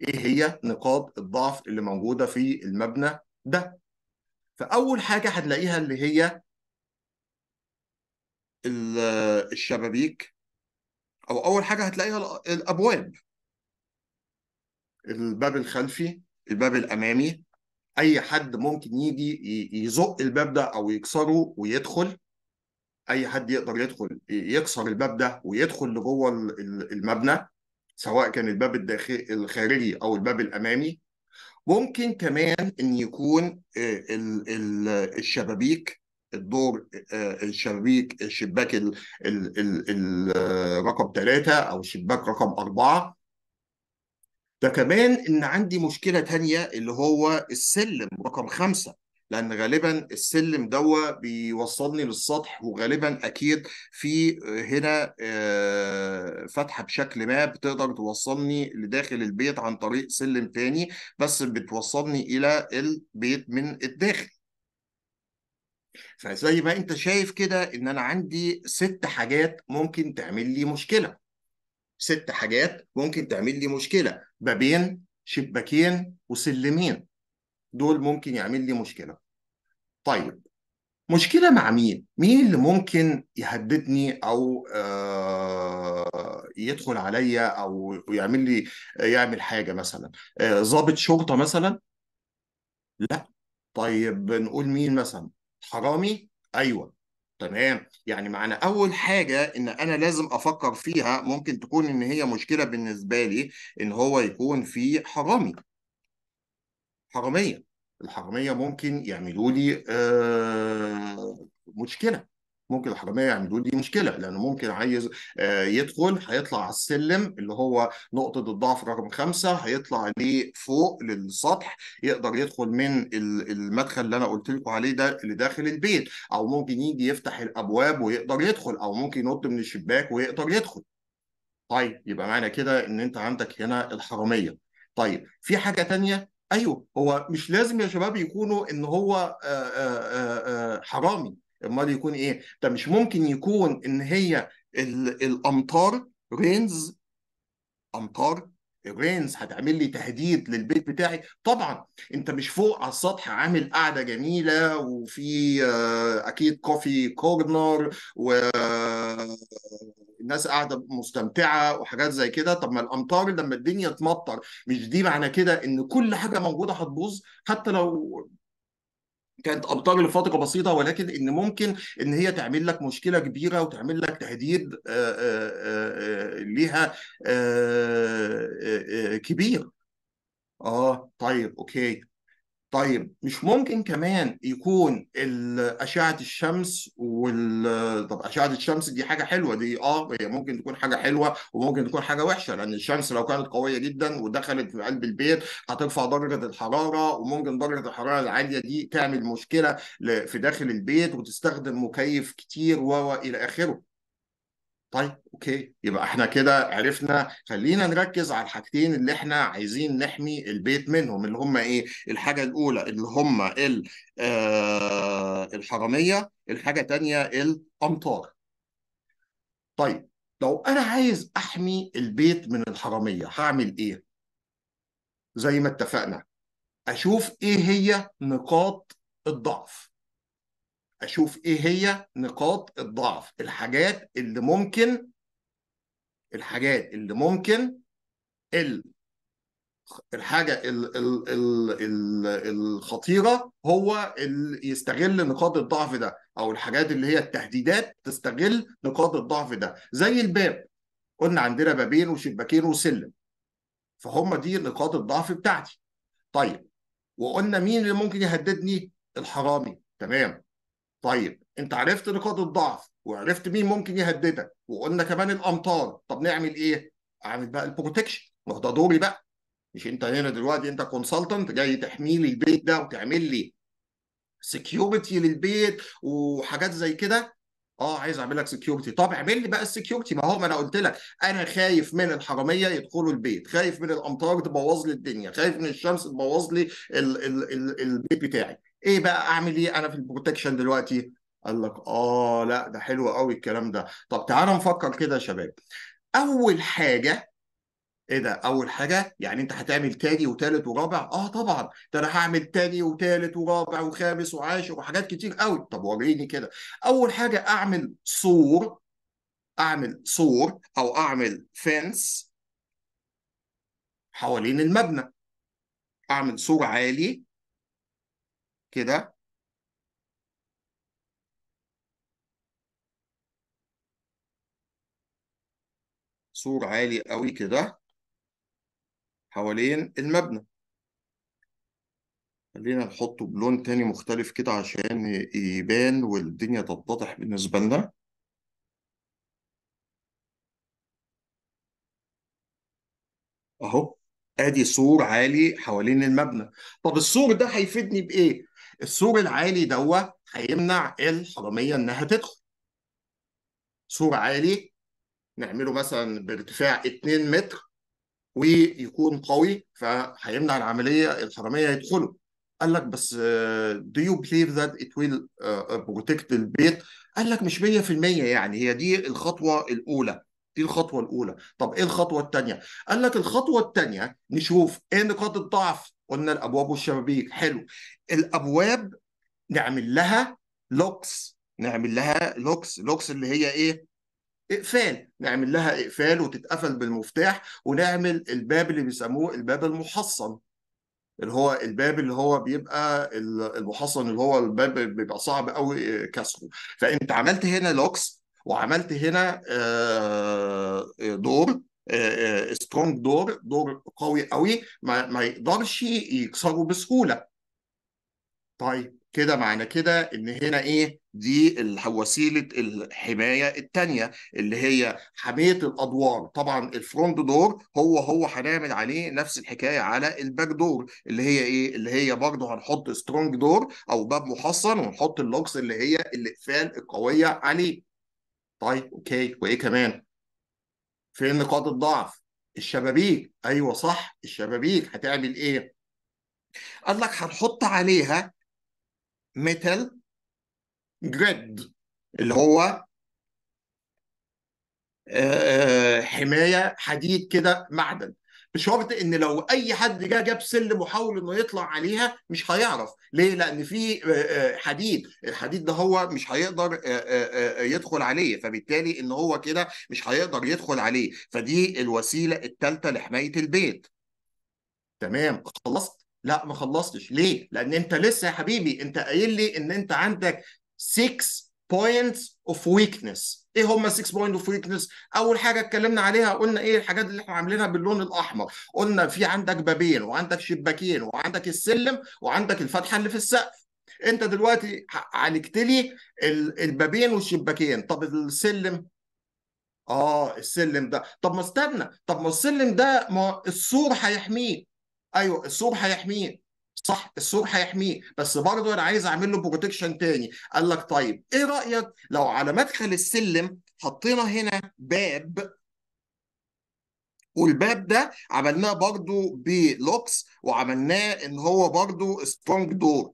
ايه هي نقاط الضعف اللي موجوده في المبنى ده فاول حاجه هتلاقيها اللي هي الشبابيك او اول حاجه هتلاقيها الابواب الباب الخلفي الباب الامامي اي حد ممكن يجي يزق الباب ده او يكسره ويدخل اي حد يقدر يدخل يكسر الباب ده ويدخل لجوه المبنى سواء كان الباب الداخلي الخارجي او الباب الامامي ممكن كمان ان يكون آه، الشبابيك الدور آه، الشريك الشباك آه، رقم ثلاثة أو الشباك رقم أربعة ده كمان إن عندي مشكلة تانية اللي هو السلم رقم خمسة لأن غالبا السلم دوا بيوصلني للسطح وغالبا أكيد في هنا آه، فتحة بشكل ما بتقدر توصلني لداخل البيت عن طريق سلم تاني بس بتوصلني إلى البيت من الداخل فزي ما انت شايف كده ان انا عندي ست حاجات ممكن تعمل لي مشكله ست حاجات ممكن تعمل لي مشكله بابين شباكين وسلمين دول ممكن يعمل لي مشكله طيب مشكله مع مين مين اللي ممكن يهددني او آه، يدخل عليا او يعمل لي يعمل حاجه مثلا آه، ضابط شرطه مثلا لا طيب نقول مين مثلا حرامي ايوه تمام يعني معنى اول حاجه ان انا لازم افكر فيها ممكن تكون ان هي مشكله بالنسبه لي ان هو يكون في حرامي حراميه الحراميه ممكن يعملوا لي آه مشكله ممكن الحراميه يعملوا دي مشكله لانه ممكن عايز آه، يدخل هيطلع على السلم اللي هو نقطه الضعف رقم خمسه هيطلع ليه فوق للسطح يقدر يدخل من المدخل اللي انا قلت لكم عليه ده اللي داخل البيت او ممكن يجي يفتح الابواب ويقدر يدخل او ممكن ينط من الشباك ويقدر يدخل طيب يبقى معنى كده ان انت عندك هنا الحراميه طيب في حاجه تانية ايوه هو مش لازم يا شباب يكونوا ان هو آآ آه، آآ آه، حرامي امال يكون ايه ده مش ممكن يكون ان هي الامطار رينز امطار الرينز هتعمل لي تهديد للبيت بتاعي طبعا انت مش فوق على السطح عامل قاعده جميله وفي آه، اكيد كوفي كورنر والناس قاعده مستمتعه وحاجات زي كده طب ما الامطار لما الدنيا تمطر مش دي معنى كده ان كل حاجه موجوده هتبوظ حتى لو كانت ابطال لفتره بسيطه ولكن ان ممكن ان هي تعمل لك مشكله كبيره وتعمل لك تهديد آه، آه، آه، ليها كبير اه طيب اوكي طيب مش ممكن كمان يكون أشعة الشمس وال طب أشعة الشمس دي حاجة حلوة دي اه هي ممكن تكون حاجة حلوة وممكن تكون حاجة وحشة لأن الشمس لو كانت قوية جدا ودخلت في قلب البيت هترفع درجة الحرارة وممكن درجة الحرارة العالية دي تعمل مشكلة في داخل البيت وتستخدم مكيف كتير إلى آخره طيب اوكي يبقى احنا كده عرفنا خلينا نركز على الحاجتين اللي احنا عايزين نحمي البيت منهم اللي هم ايه الحاجه الاولى اللي هم ال آه الحراميه الحاجه الثانيه الامطار طيب لو انا عايز احمي البيت من الحراميه هعمل ايه زي ما اتفقنا اشوف ايه هي نقاط الضعف اشوف ايه هي نقاط الضعف الحاجات اللي ممكن الحاجات اللي ممكن ال الحاجه ال ال ال الخطيره هو اللي يستغل نقاط الضعف ده او الحاجات اللي هي التهديدات تستغل نقاط الضعف ده زي الباب قلنا عندنا بابين وشباكين وسلم فهم دي نقاط الضعف بتاعتي طيب وقلنا مين اللي ممكن يهددني الحرامي تمام طيب انت عرفت نقاط الضعف وعرفت مين ممكن يهددك وقلنا كمان الامطار طب نعمل ايه؟ اعمل بقى البروتكشن ما هو ده دوري بقى مش انت هنا دلوقتي انت كونسلتنت جاي تحمي لي البيت ده وتعمل لي سكيورتي للبيت وحاجات زي كده اه عايز اعمل لك سكيورتي طب اعمل لي بقى السكيورتي ما هو ما انا قلت لك انا خايف من الحراميه يدخلوا البيت خايف من الامطار تبوظ لي الدنيا خايف من الشمس تبوظ لي البيت بتاعي ايه بقى اعمل ايه انا في البروتكشن دلوقتي قال لك اه لا ده حلو قوي الكلام ده طب تعالى نفكر كده يا شباب اول حاجه ايه ده اول حاجه يعني انت هتعمل تاني وتالت ورابع اه طبعا ده انا هعمل تاني وتالت ورابع وخامس وعاشر وحاجات كتير قوي طب وريني كده اول حاجه اعمل سور اعمل سور او اعمل فنس حوالين المبنى اعمل سور عالي كده سور عالي قوي كده حوالين المبنى خلينا نحطه بلون تاني مختلف كده عشان يبان والدنيا تتضح بالنسبة لنا اهو ادي سور عالي حوالين المبنى طب السور ده هيفيدني بايه السور العالي دوت هيمنع الحراميه انها تدخل سور عالي نعمله مثلا بارتفاع 2 متر ويكون قوي فهيمنع العمليه الحراميه يدخلوا قال لك بس do you believe that it will آه، protect البيت قال لك مش 100% يعني هي دي الخطوه الاولى دي الخطوه الاولى طب ايه الخطوه الثانيه قال لك الخطوه الثانيه نشوف ايه نقاط الضعف قلنا الابواب والشبابيك حلو الابواب نعمل لها لوكس نعمل لها لوكس لوكس اللي هي ايه اقفال نعمل لها اقفال وتتقفل بالمفتاح ونعمل الباب اللي بيسموه الباب المحصن اللي هو الباب اللي هو بيبقى المحصن اللي هو الباب بيبقى صعب قوي كسره فانت عملت هنا لوكس وعملت هنا آه، دور سترونج دور دور قوي قوي ما, ما يقدرش يكسره بسهوله طيب كده معنى كده ان هنا ايه دي وسيله الحمايه الثانيه اللي هي حمايه الادوار طبعا الفرونت دور هو هو هنعمل عليه نفس الحكايه على الباك دور اللي هي ايه اللي هي برضه هنحط سترونج دور او باب محصن ونحط اللوكس اللي هي الاقفال القويه عليه طيب اوكي وايه كمان فين نقاط الضعف الشبابيك ايوه صح الشبابيك هتعمل ايه قال لك هنحط عليها ميتال جريد اللي هو آه، آه، حمايه حديد كده معدن بشرط ان لو اي حد جه جاب سلم وحاول انه يطلع عليها مش هيعرف ليه لان في آه، آه، حديد الحديد ده هو مش هيقدر آه، يدخل عليه فبالتالي ان هو كده مش هيقدر يدخل عليه فدي الوسيله الثالثه لحمايه البيت تمام خلصت لا ما خلصتش ليه لان انت لسه يا حبيبي انت قايل لي ان انت عندك 6 points of weakness ايه هما 6 بوينت اوف ويكنس اول حاجه اتكلمنا عليها قلنا ايه الحاجات اللي احنا عاملينها باللون الاحمر قلنا في عندك بابين وعندك شباكين وعندك السلم وعندك الفتحه اللي في السقف انت دلوقتي عالجت لي البابين والشباكين طب السلم اه السلم ده طب ما استنى طب ما السلم ده ما السور هيحميه ايوه السور هيحميه صح السور هيحميه بس برضه انا عايز اعمل له بروتكشن تاني قال لك طيب ايه رايك لو على مدخل السلم حطينا هنا باب والباب ده عملناه برضه بلوكس وعملناه ان هو برضه سترونج دور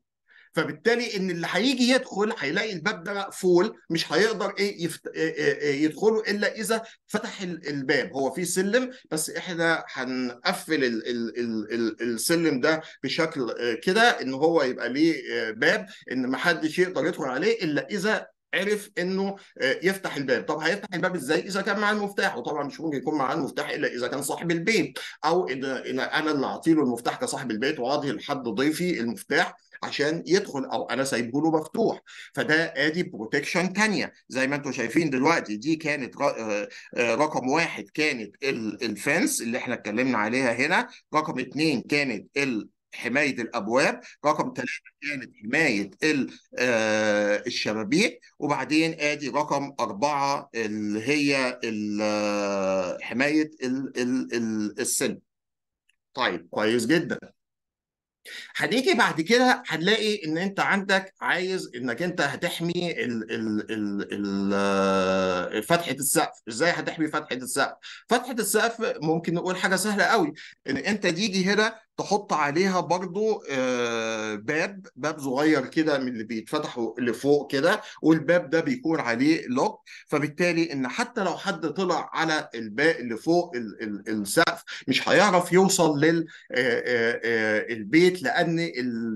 فبالتالي ان اللي هيجي يدخل هيلاقي الباب ده مقفول مش هيقدر ايه يفت... إيه، إيه، إيه يدخله الا اذا فتح الباب هو في سلم بس احنا هنقفل ال... ال... ال... السلم ده بشكل آه، كده ان هو يبقى ليه آه، باب ان ما حدش يقدر يدخل عليه الا اذا عرف انه آه، يفتح الباب طب هيفتح الباب ازاي اذا كان معاه المفتاح وطبعا مش ممكن يكون معاه المفتاح الا اذا كان صاحب البيت او اذا انا اللي اعطي له المفتاح كصاحب البيت واعطي لحد ضيفي المفتاح عشان يدخل او انا سايبه له مفتوح فده ادي بروتكشن ثانيه زي ما انتم شايفين دلوقتي دي كانت آه، آه، رقم واحد كانت الفنس اللي احنا اتكلمنا عليها هنا رقم اثنين كانت ال حمايه الابواب رقم ثلاثه كانت حمايه آه، الشبابيك وبعدين ادي رقم اربعه اللي هي آه، حمايه السن طيب كويس جدا هنيجي بعد كده هنلاقي ان انت عندك عايز انك انت هتحمي آه، فتحه السقف ازاي هتحمي فتحه السقف فتحه السقف ممكن نقول حاجه سهله قوي ان انت تيجي هنا تحط عليها برضو آه، باب باب صغير كده من اللي بيتفتحوا لفوق كده والباب ده بيكون عليه لوك فبالتالي ان حتى لو حد طلع على الباب اللي فوق السقف مش هيعرف يوصل للبيت آه، آه، لان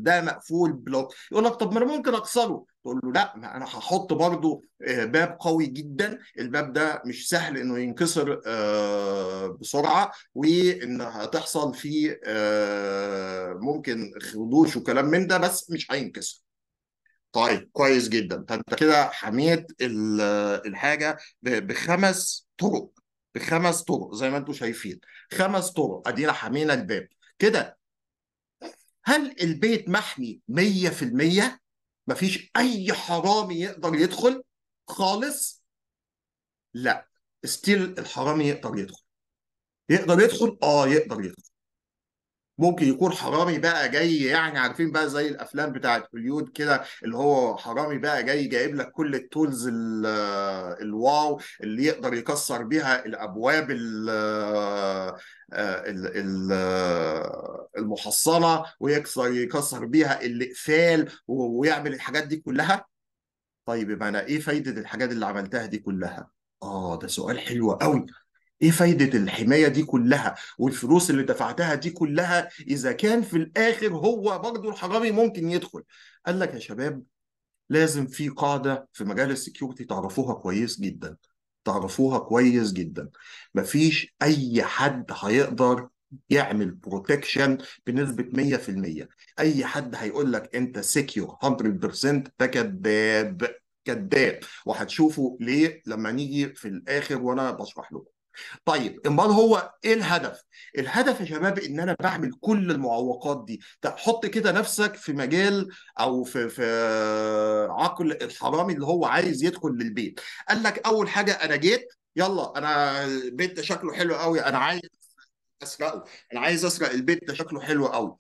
ده مقفول بلوك يقول لك طب ما انا ممكن اكسره تقول له لا ما انا هحط برضو آه، باب قوي جدا الباب ده مش سهل انه ينكسر آه، بسرعه وان هتحصل فيه آه، ممكن خدوش وكلام من ده بس مش هينكسر طيب كويس جدا فانت كده حميت الحاجه بخمس طرق بخمس طرق زي ما انتم شايفين خمس طرق ادينا حمينا الباب كده هل البيت محمي 100% مفيش اي حرامي يقدر يدخل خالص لا ستيل الحرامي يقدر يدخل يقدر يدخل اه يقدر يدخل ممكن يكون حرامي بقى جاي يعني عارفين بقى زي الافلام بتاعت هوليود كده اللي هو حرامي بقى جاي جايب لك كل التولز آه، الواو اللي يقدر يكسر بيها الابواب ال آه، آه، المحصنه ويكسر يكسر بيها الاقفال ويعمل الحاجات دي كلها طيب يبقى انا ايه فايده الحاجات اللي عملتها دي كلها اه ده سؤال حلو قوي ايه فايدة الحماية دي كلها والفلوس اللي دفعتها دي كلها اذا كان في الاخر هو برضه الحرامي ممكن يدخل قال لك يا شباب لازم في قاعدة في مجال السكيورتي تعرفوها كويس جدا تعرفوها كويس جدا مفيش اي حد هيقدر يعمل بروتكشن بنسبة 100% أي حد هيقول لك أنت سكيور 100% ده كذاب كذاب وهتشوفوا ليه لما نيجي في الآخر وأنا بشرح لكم طيب امال هو ايه الهدف؟ الهدف يا شباب ان انا بعمل كل المعوقات دي، طب حط كده نفسك في مجال او في في عقل الحرامي اللي هو عايز يدخل للبيت، قال لك اول حاجه انا جيت يلا انا البيت ده شكله حلو قوي انا عايز اسرقه، انا عايز اسرق البيت ده شكله حلو قوي.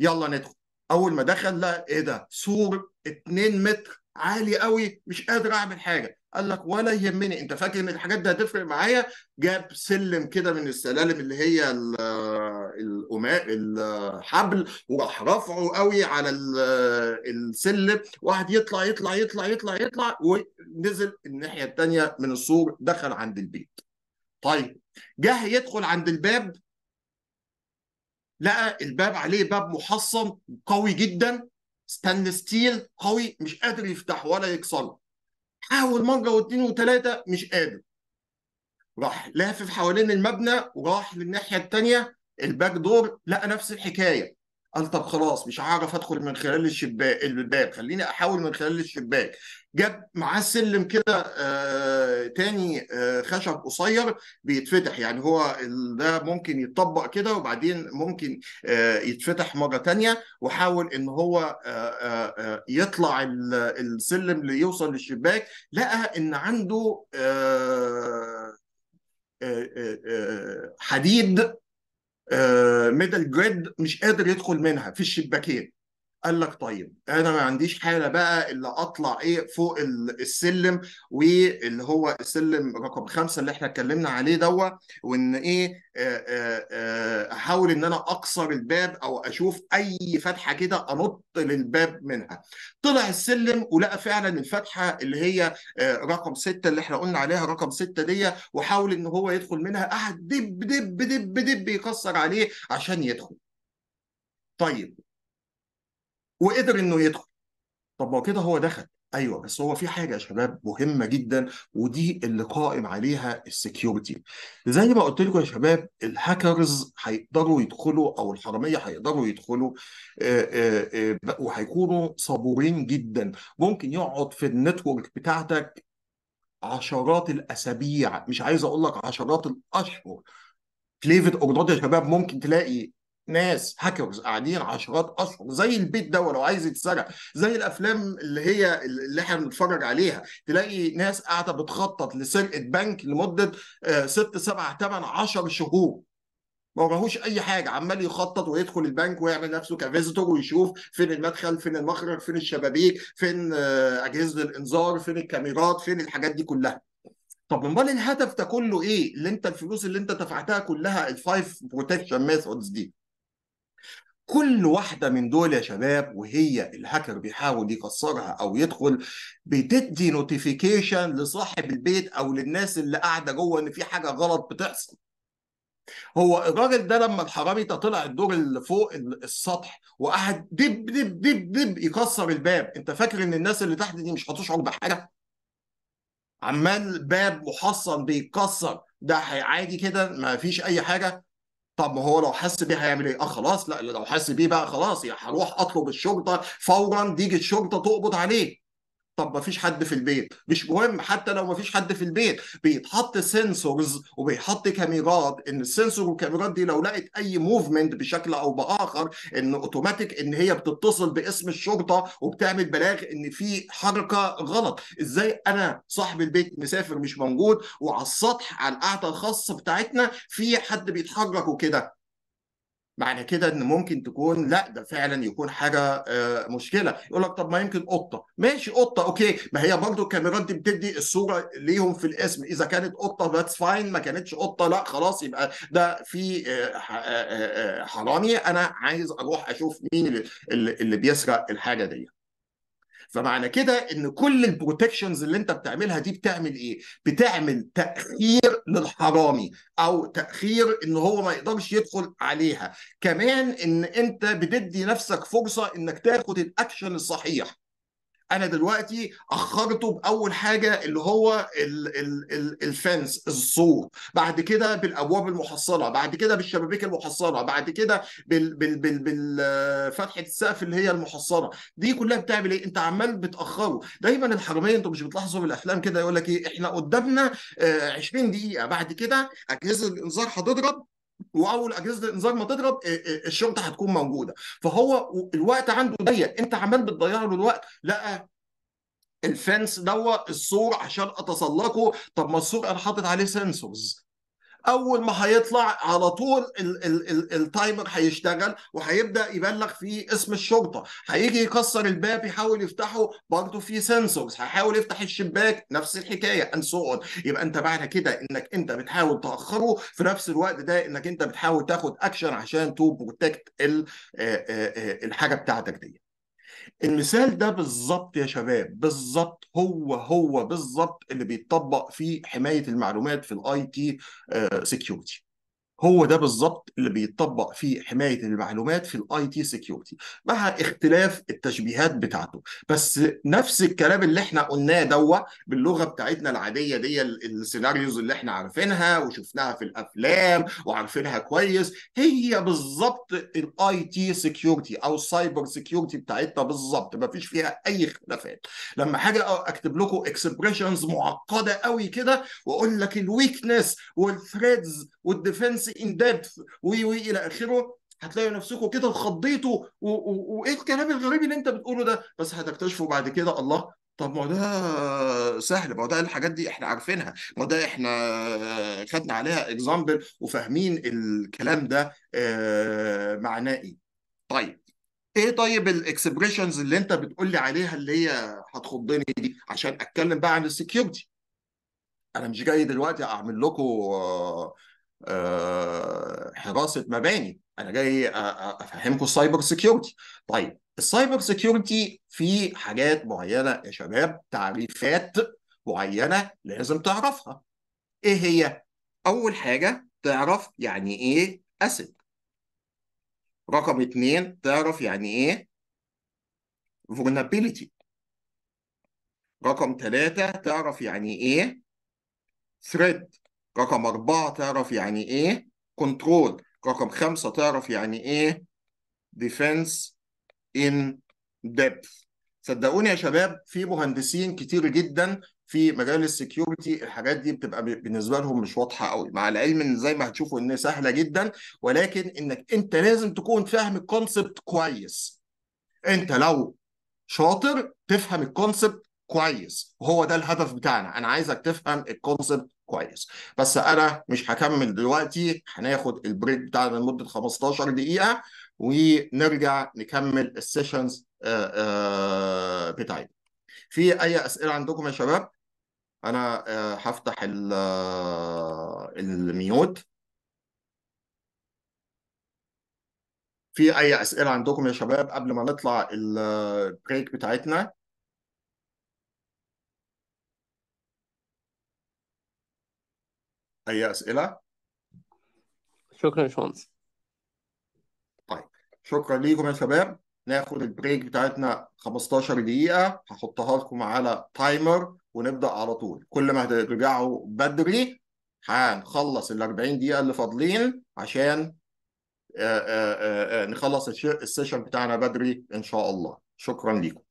يلا ندخل، اول ما دخل لا ايه ده؟ سور 2 متر عالي قوي مش قادر اعمل حاجه قال لك ولا يهمني انت فاكر ان الحاجات دي هتفرق معايا جاب سلم كده من السلالم اللي هي آه، القماء الحبل وراح رافعه قوي على آه، السلم واحد يطلع يطلع يطلع يطلع يطلع ونزل الناحيه الثانيه من السور دخل عند البيت طيب جه يدخل عند الباب لقى الباب عليه باب محصن قوي جدا ستانلس ستيل قوي مش قادر يفتحه ولا يكسره حاول مره واثنين وثلاثه مش قادر راح لافف حوالين المبنى وراح للناحيه الثانيه الباك دور لقى نفس الحكايه قال طب خلاص مش عارف ادخل من خلال الشباك الباب خليني احاول من خلال الشباك جاب معاه سلم كده آه، تاني آه، خشب قصير بيتفتح يعني هو ده ممكن يتطبق كده وبعدين ممكن آه، يتفتح مرة تانية وحاول ان هو يطلع السلم ليوصل للشباك لقى ان عنده حديد ميدل جريد مش قادر يدخل منها في الشباكين قال لك طيب انا ما عنديش حاله بقى اللي اطلع ايه فوق السلم واللي هو السلم رقم خمسه اللي احنا اتكلمنا عليه دوت وان ايه احاول ان انا اكسر الباب او اشوف اي فتحه كده انط للباب منها طلع السلم ولقى فعلا الفتحه اللي هي رقم سته اللي احنا قلنا عليها رقم سته دي وحاول ان هو يدخل منها قعد دب دب دب دب يكسر عليه عشان يدخل طيب وقدر انه يدخل طب ما كده هو دخل ايوه بس هو في حاجه يا شباب مهمه جدا ودي اللي قائم عليها السكيورتي زي ما قلت لكم يا شباب الهاكرز هيقدروا يدخلوا او الحراميه هيقدروا يدخلوا وهيكونوا صبورين جدا ممكن يقعد في النتورك بتاعتك عشرات الاسابيع مش عايز اقول لك عشرات الاشهر كليفت اورداد يا شباب ممكن تلاقي ناس هاكرز قاعدين عشرات اشهر زي البيت ده ولو عايز يتسرق زي الافلام اللي هي اللي احنا بنتفرج عليها تلاقي ناس قاعده بتخطط لسرقه بنك لمده 6 7 8 10 شهور ما وراهوش اي حاجه عمال يخطط ويدخل البنك ويعمل نفسه كفيزيتور ويشوف فين المدخل فين المخرج فين الشبابيك فين آه، اجهزه الانذار فين الكاميرات فين الحاجات دي كلها طب امال الهدف ده كله ايه اللي انت الفلوس اللي انت دفعتها كلها الفايف بروتكشن ميثودز دي كل واحدة من دول يا شباب وهي الهاكر بيحاول يكسرها أو يدخل بتدي نوتيفيكيشن لصاحب البيت أو للناس اللي قاعدة جوه إن في حاجة غلط بتحصل. هو الراجل ده لما الحرامي طلع الدور اللي فوق السطح وقعد دب دب دب دب يكسر الباب، أنت فاكر إن الناس اللي تحت دي مش هتشعر بحاجة؟ عمال باب محصن بيتكسر ده عادي كده ما فيش أي حاجة طب ما هو لو حس بيه هيعمل ايه؟ اه خلاص لا لو حس بيه بقى خلاص يعني هروح اطلب الشرطه فورا تيجي الشرطه تقبض عليه طب ما فيش حد في البيت مش مهم حتى لو ما فيش حد في البيت بيتحط سنسورز وبيحط كاميرات ان السنسور والكاميرات دي لو لقت اي موفمنت بشكل او باخر ان اوتوماتيك ان هي بتتصل باسم الشرطه وبتعمل بلاغ ان في حركه غلط ازاي انا صاحب البيت مسافر مش موجود وعلى السطح على القاعده الخاصه بتاعتنا في حد بيتحرك وكده معنى كده ان ممكن تكون لا ده فعلا يكون حاجه آه، مشكله يقول لك طب ما يمكن قطه ماشي قطه اوكي ما هي برضو الكاميرات دي بتدي الصوره ليهم في الاسم اذا كانت قطه ذاتس فاين ما كانتش قطه لا خلاص يبقى ده في آه، آه، حرامي انا عايز اروح اشوف مين اللي بيسرق الحاجه دي فمعنى كده ان كل البروتكشنز اللي انت بتعملها دي بتعمل ايه؟ بتعمل تاخير للحرامي او تاخير ان هو ما يقدرش يدخل عليها، كمان ان انت بتدي نفسك فرصه انك تاخد الاكشن الصحيح انا دلوقتي اخرته باول حاجه اللي هو الـ الـ الـ الفنس السور بعد كده بالابواب المحصله بعد كده بالشبابيك المحصله بعد كده بالفتحه السقف اللي هي المحصله دي كلها بتعمل ايه انت عمال بتاخره دايما الحراميه انتوا مش بتلاحظوا في الافلام كده يقول لك ايه احنا قدامنا 20 آه، دقيقه بعد كده اجهزه الانذار هتضرب واول اجهزه الانذار ما تضرب آه، آه، الشرطه هتكون موجوده فهو الوقت عنده ضيق انت عمال بتضيع له الوقت لا الفنس دوت السور عشان اتسلقه طب ما السور انا حاطط عليه سنسورز اول ما هيطلع على طول التايمر هيشتغل وهيبدا يبلغ في اسم الشرطه هيجي يكسر الباب يحاول يفتحه برضه في سنسورز هيحاول يفتح الشباك نفس الحكايه ان سو يبقى انت معنى كده انك انت بتحاول تاخره في نفس الوقت ده انك انت بتحاول تاخد اكشن عشان تو بروتكت الحاجه بتاعتك دي المثال ده بالظبط يا شباب بالظبط هو هو بالظبط اللي بيتطبق في حمايه المعلومات في الاي تي سكيورتي هو ده بالظبط اللي بيتطبق في حمايه المعلومات في الاي تي سكيورتي مع اختلاف التشبيهات بتاعته بس نفس الكلام اللي احنا قلناه دوا باللغه بتاعتنا العاديه دي السيناريوز اللي احنا عارفينها وشفناها في الافلام وعارفينها كويس هي بالظبط الاي تي سكيورتي او السايبر سكيورتي بتاعتنا بالظبط ما فيش فيها اي اختلافات لما حاجه اكتب لكم اكسبريشنز معقده قوي كده واقول لك الويكنس والثريدز والديفنس نفسي ديبث وي وي الى اخره هتلاقوا نفسكم كده اتخضيتوا وايه الكلام الغريب اللي انت بتقوله ده بس هتكتشفوا بعد كده الله طب ما ده سهل ما ده الحاجات دي احنا عارفينها ما ده احنا خدنا عليها اكزامبل وفاهمين الكلام ده آه، معناه ايه طيب ايه طيب الاكسبريشنز اللي انت بتقول لي عليها اللي هي هتخضني دي عشان اتكلم بقى عن السكيورتي انا مش جاي دلوقتي اعمل لكم آه، حراسه مباني انا جاي افهمكم السايبر سيكيورتي طيب السايبر سيكيورتي في حاجات معينه يا شباب تعريفات معينه لازم تعرفها ايه هي اول حاجه تعرف يعني ايه اسيد رقم اتنين تعرف يعني ايه vulnerability رقم ثلاثة تعرف يعني ايه ثريد رقم أربعة تعرف يعني إيه كنترول رقم خمسة تعرف يعني إيه ديفنس إن ديبث صدقوني يا شباب في مهندسين كتير جدا في مجال السكيورتي الحاجات دي بتبقى بالنسبه لهم مش واضحه قوي مع العلم ان زي ما هتشوفوا ان سهله جدا ولكن انك انت لازم تكون فاهم الكونسبت كويس انت لو شاطر تفهم الكونسبت كويس وهو ده الهدف بتاعنا انا عايزك تفهم الكونسبت كويس بس انا مش هكمل دلوقتي هناخد البريك بتاعنا لمده 15 دقيقه ونرجع نكمل السيشنز آه، آه، بتاعتنا في اي اسئله عندكم يا شباب انا آه، هفتح الميوت في اي اسئله عندكم يا شباب قبل ما نطلع البريك بتاعتنا اي اسئله شكرا شونس طيب شكرا ليكم يا شباب ناخد البريك بتاعتنا 15 دقيقه هحطها لكم على تايمر ونبدا على طول كل ما هترجعوا بدري هنخلص ال 40 دقيقه اللي فاضلين عشان آآ آه، آآ آه، آه، نخلص السيشن بتاعنا بدري ان شاء الله شكرا ليكم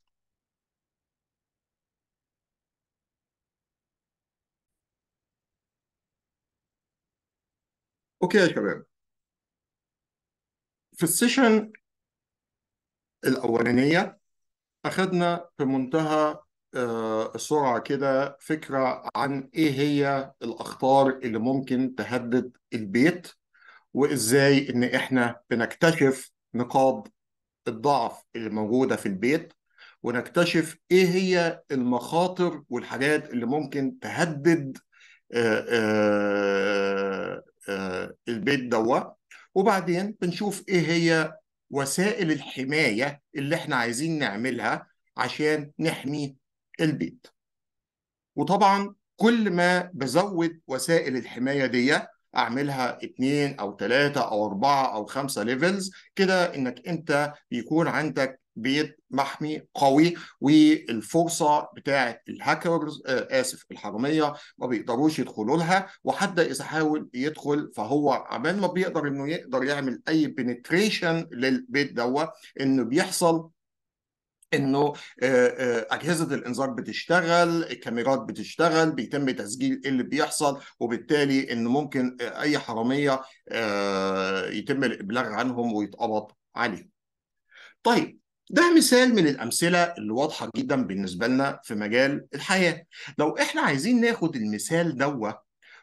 اوكي يا شباب في السيشن الاولانيه اخذنا في منتهى آه، السرعه كده فكره عن ايه هي الاخطار اللي ممكن تهدد البيت وازاي ان احنا بنكتشف نقاط الضعف اللي موجوده في البيت ونكتشف ايه هي المخاطر والحاجات اللي ممكن تهدد آه، آه، آه، البيت دوت وبعدين بنشوف ايه هي وسائل الحمايه اللي احنا عايزين نعملها عشان نحمي البيت وطبعا كل ما بزود وسائل الحمايه دي اعملها اتنين او تلاته او اربعه او خمسه ليفلز كده انك انت بيكون عندك بيت محمي قوي والفرصه بتاعه الهاكرز آه اسف الحراميه ما بيقدروش يدخلوا لها وحتى اذا حاول يدخل فهو عمال ما بيقدر انه يقدر يعمل اي بنتريشن للبيت دوت انه بيحصل انه آه، آه، اجهزه الانذار بتشتغل الكاميرات بتشتغل بيتم تسجيل إيه اللي بيحصل وبالتالي ان ممكن آه، اي حراميه يتم الابلاغ عنهم ويتقبض عليهم طيب ده مثال من الأمثلة اللي واضحة جدا بالنسبة لنا في مجال الحياة لو إحنا عايزين ناخد المثال دوت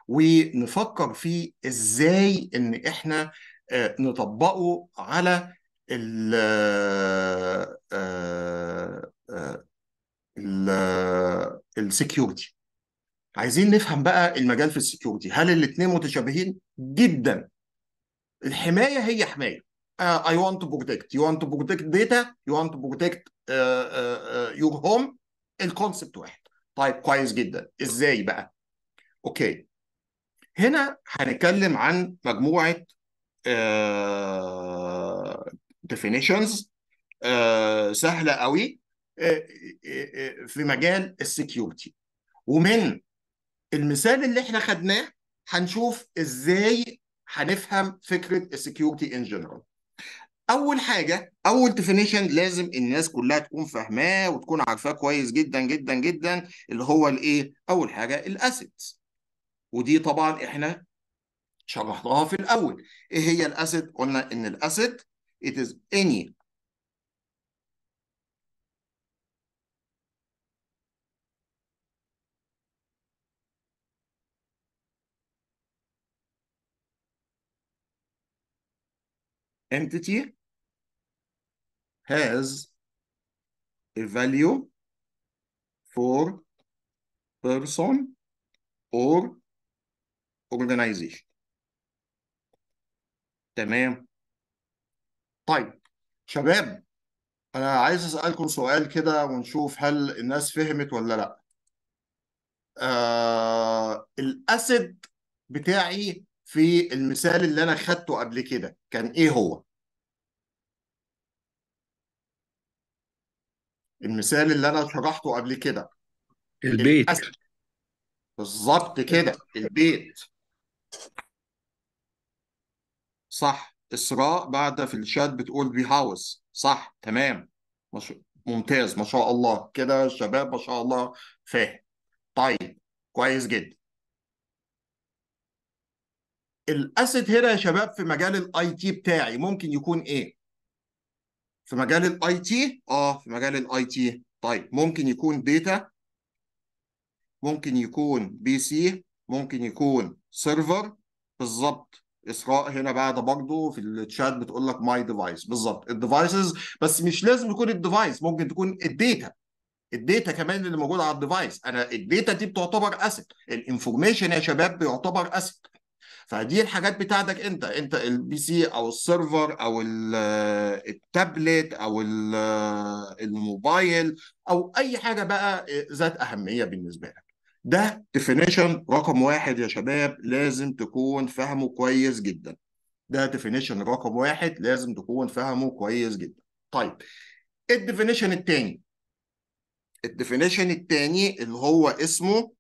ونفكر فيه إزاي إن إحنا آه، نطبقه على ال آه، آه، السكيورتي عايزين نفهم بقى المجال في السكيورتي هل الاثنين متشابهين جدا الحمايه هي حمايه uh, I want to protect. You want to protect data, you want to protect uh, uh, uh your home. الكونسبت واحد. طيب كويس جدا. ازاي بقى؟ اوكي. هنا هنتكلم عن مجموعه uh, definitions uh, سهله قوي في مجال السكيورتي ومن المثال اللي احنا خدناه هنشوف ازاي هنفهم فكره السكيورتي ان جنرال اول حاجه اول ديفينيشن لازم الناس كلها تكون فاهماه وتكون عارفاه كويس جدا جدا جدا اللي هو الايه اول حاجه الاسيتس ودي طبعا احنا شرحناها في الاول ايه هي الاسيت قلنا ان الاسيت it is any entity has a value for person or organization تمام طيب شباب انا عايز اسالكم سؤال كده ونشوف هل الناس فهمت ولا لا آه الاسد بتاعي في المثال اللي انا خدته قبل كده كان ايه هو المثال اللي انا شرحته قبل كده البيت بالظبط كده البيت صح إسراء بعد في الشات بتقول بي هاوس صح تمام مش... ممتاز ما شاء الله كده الشباب ما شاء الله فاهم طيب كويس جدا الاسيت هنا يا شباب في مجال الاي تي بتاعي ممكن يكون ايه في مجال الاي تي اه في مجال الاي تي طيب ممكن يكون ديتا ممكن يكون بي سي ممكن يكون سيرفر بالظبط اسراء هنا بقى ده برضه في الشات بتقول لك ماي ديفايس بالظبط الديفايسز بس مش لازم يكون الديفايس ممكن تكون الداتا الداتا كمان اللي موجوده على الديفايس انا الديتا دي بتعتبر اسيت الانفورميشن يا شباب بيعتبر اسيت فدي الحاجات بتاعتك انت انت البي سي او السيرفر او التابلت او الموبايل او اي حاجه بقى ذات اهميه بالنسبه لك ده ديفينيشن رقم واحد يا شباب لازم تكون فاهمه كويس جدا ده ديفينيشن رقم واحد لازم تكون فاهمه كويس جدا طيب الديفينيشن الثاني الديفينيشن الثاني اللي هو اسمه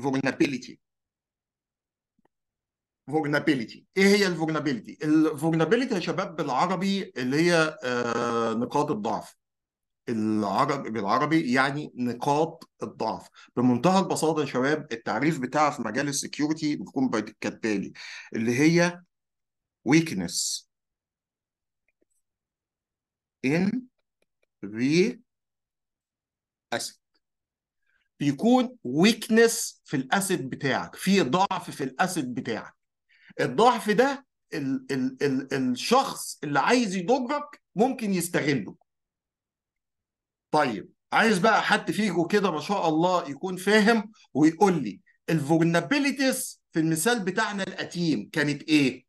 vulnerability vulnerability ايه هي الفولنابيلتي vulnerability يا شباب بالعربي اللي هي آه، نقاط الضعف العرب بالعربي يعني نقاط الضعف بمنتهى البساطه يا شباب التعريف بتاعها في مجال السكيورتي بيكون كالتالي اللي هي weakness in the asset يكون ويكنس في الاسيد بتاعك في ضعف في الاسيد بتاعك الضعف ده ال ال ال الشخص اللي عايز يضرك ممكن يستغله طيب عايز بقى حد فيكم كده ما شاء الله يكون فاهم ويقول لي الفولنابيلتيز في المثال بتاعنا القديم كانت ايه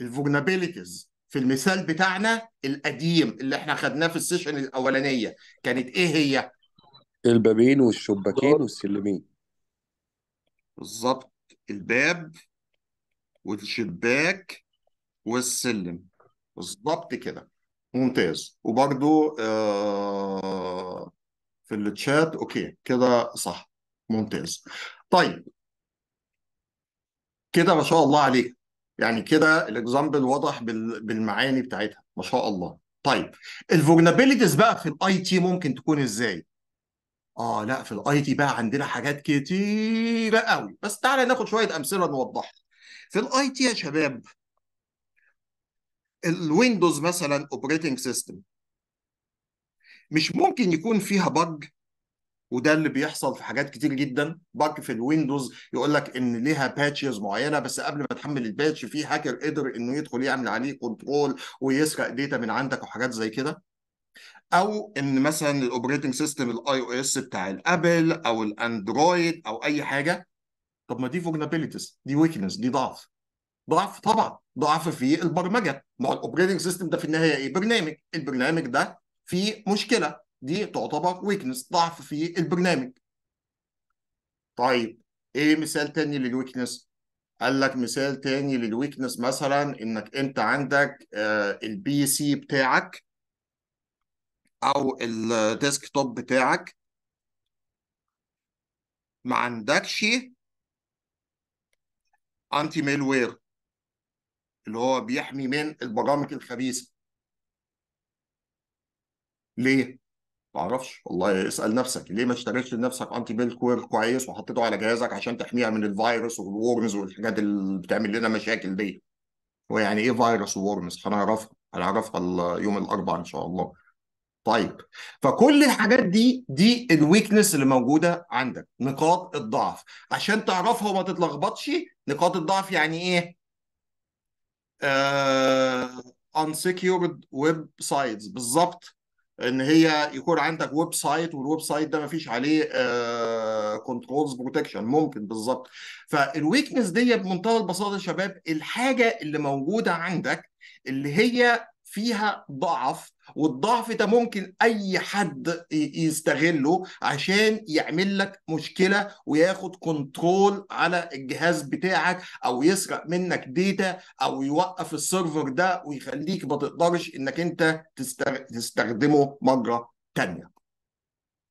الفولنابيلتيز في المثال بتاعنا القديم اللي احنا خدناه في السيشن الاولانيه كانت ايه هي البابين والشباكين والسلمين بالظبط الباب والشباك والسلم بالظبط كده ممتاز وبرضو آه، في الشات اوكي كده صح ممتاز طيب كده ما شاء الله عليك يعني كده الاكزامبل واضح بالمعاني بتاعتها ما شاء الله طيب الفولنابيلتيز بقى في الاي تي ممكن تكون ازاي اه لا في الاي تي بقى عندنا حاجات كتيره قوي بس تعالى ناخد شويه امثله نوضحها في الاي تي يا شباب الويندوز مثلا اوبريتنج سيستم مش ممكن يكون فيها بج وده اللي بيحصل في حاجات كتير جدا بج في الويندوز يقول لك ان ليها باتشز معينه بس قبل ما تحمل الباتش في هاكر قدر انه يدخل يعمل عليه كنترول ويسرق داتا من عندك وحاجات زي كده او ان مثلا الاوبريتنج سيستم الاي او اس بتاع الابل او الاندرويد او اي حاجه طب ما دي فولنربيلتيز دي ويكنس دي ضعف ضعف طبعا ضعف في البرمجه ما هو الاوبريتنج سيستم ده في النهايه ايه برنامج البرنامج ده فيه مشكله دي تعتبر ويكنس ضعف في البرنامج طيب ايه مثال تاني للويكنس قال لك مثال تاني للويكنس مثلا انك انت عندك آه، البي سي بتاعك او الديسك توب بتاعك ما عندكش انتي ميل وير اللي هو بيحمي من البرامج الخبيثه ليه ما اعرفش والله اسال نفسك ليه ما اشتريتش لنفسك انتي ميل كوير كويس وحطيته على جهازك عشان تحميها من الفيروس والورمز والحاجات اللي بتعمل لنا مشاكل دي هو يعني ايه فيروس وورمز هنعرفها هنعرفها يوم الاربعاء ان شاء الله طيب فكل الحاجات دي دي الويكنس اللي موجوده عندك نقاط الضعف عشان تعرفها وما تتلخبطش نقاط الضعف يعني ايه آه، unsecured ويب سايتس بالظبط ان هي يكون عندك ويب سايت والويب سايت ده ما فيش عليه كنترولز آه، بروتكشن ممكن بالظبط فالويكنس دي بمنتهى البساطه يا شباب الحاجه اللي موجوده عندك اللي هي فيها ضعف والضعف ده ممكن اي حد يستغله عشان يعمل لك مشكله وياخد كنترول على الجهاز بتاعك او يسرق منك ديتا او يوقف السيرفر ده ويخليك ما تقدرش انك انت تستخدمه مره ثانيه.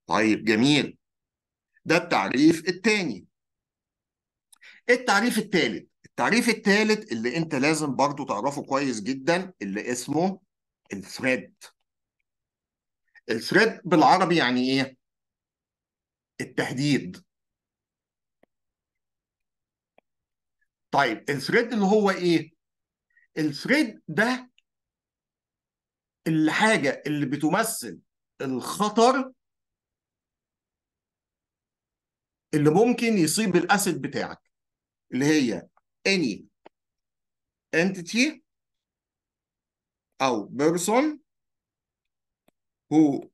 طيب جميل ده التعريف الثاني. التعريف الثالث التعريف الثالث اللي انت لازم برضو تعرفه كويس جدا اللي اسمه الثريد الثريد بالعربي يعني ايه التهديد طيب الثريد اللي هو ايه الثريد ده الحاجه اللي بتمثل الخطر اللي ممكن يصيب الاسد بتاعك اللي هي any entity أو person who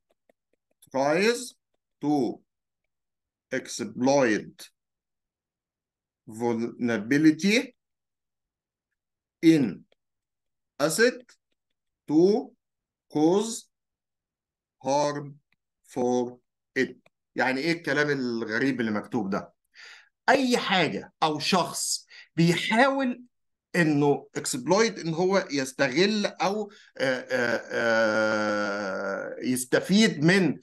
tries to exploit vulnerability in asset to cause harm for it يعني ايه الكلام الغريب اللي مكتوب ده اي حاجه او شخص بيحاول انه اكسبلويت ان هو يستغل او آه، آه، آه، يستفيد من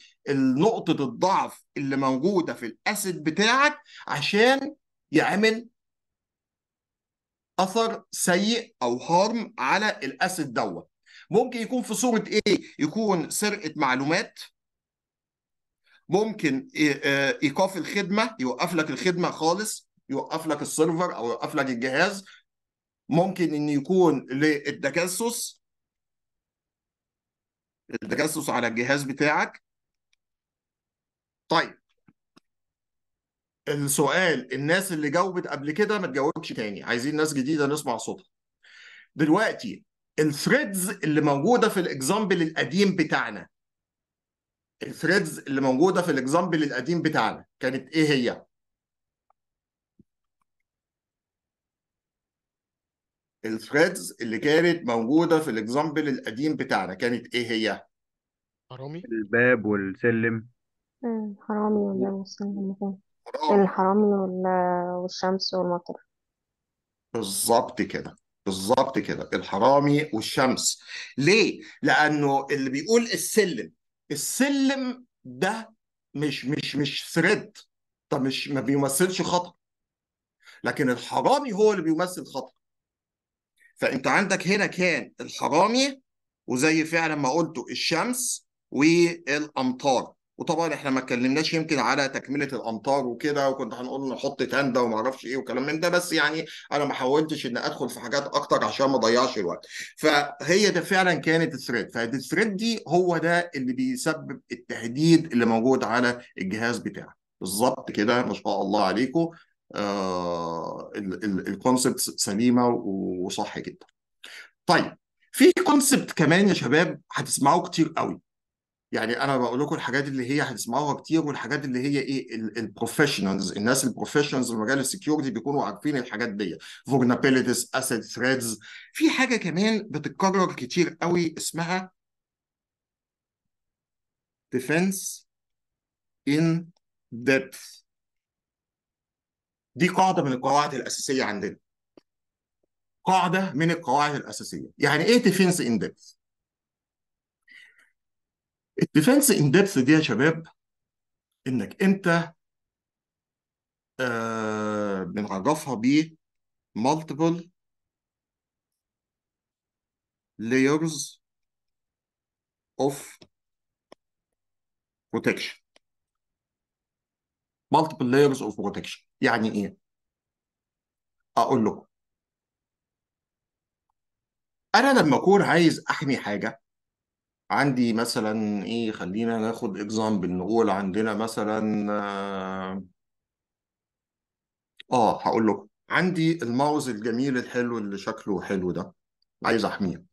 نقطه الضعف اللي موجوده في الاسد بتاعك عشان يعمل اثر سيء او هارم على الاسد دوت ممكن يكون في صوره ايه يكون سرقه معلومات ممكن ايقاف الخدمه يوقف لك الخدمه خالص يوقف لك السيرفر او يوقف لك الجهاز ممكن ان يكون للتجسس التجسس على الجهاز بتاعك طيب السؤال الناس اللي جاوبت قبل كده ما تجاوبش تاني عايزين ناس جديده نسمع صوتها دلوقتي الثريدز اللي موجوده في الاكزامبل القديم بتاعنا الثريدز اللي موجوده في الاكزامبل القديم بتاعنا كانت ايه هي الثريدز اللي كانت موجوده في الاكزامبل القديم بتاعنا كانت ايه هي؟ حرامي الباب والسلم مم، حرامي والباب والسلم الحرامي والشمس والمطر بالظبط كده بالظبط كده الحرامي والشمس ليه؟ لأنه اللي بيقول السلم السلم ده مش مش مش ثريد ده مش ما بيمثلش خطر لكن الحرامي هو اللي بيمثل خطر فانت عندك هنا كان الحرامي وزي فعلا ما قلته الشمس والامطار وطبعا احنا ما اتكلمناش يمكن على تكمله الامطار وكده وكنت هنقول نحط تندا وما اعرفش ايه وكلام من ده بس يعني انا ما حاولتش ان ادخل في حاجات اكتر عشان ما اضيعش الوقت فهي ده فعلا كانت الثريد فالثريد دي هو ده اللي بيسبب التهديد اللي موجود على الجهاز بتاعك بالظبط كده ما شاء الله عليكم آه، الكونسبت سليمه وصح جدا طيب في كونسبت كمان يا شباب هتسمعوه كتير قوي يعني انا بقول لكم الحاجات اللي هي هتسمعوها كتير والحاجات اللي هي ايه البروفيشنالز الناس البروفيشنالز في مجال السكيورتي بيكونوا عارفين الحاجات دي فولنابيلتيز اسيد ثريدز في حاجه كمان بتتكرر كتير قوي اسمها ديفنس ان ديبث دي قاعده من القواعد الاساسيه عندنا قاعده من القواعد الاساسيه يعني ايه ديفنس ان ديبث الديفنس ان ديبث دي يا شباب انك انت آه بنعرفها ب multiple layers of protection multiple layers of protection يعني ايه اقول لكم انا لما اكون عايز احمي حاجه عندي مثلا ايه خلينا ناخد اكزامبل نقول عندنا مثلا آه،, اه هقول لكم عندي الماوس الجميل الحلو اللي شكله حلو ده عايز احميه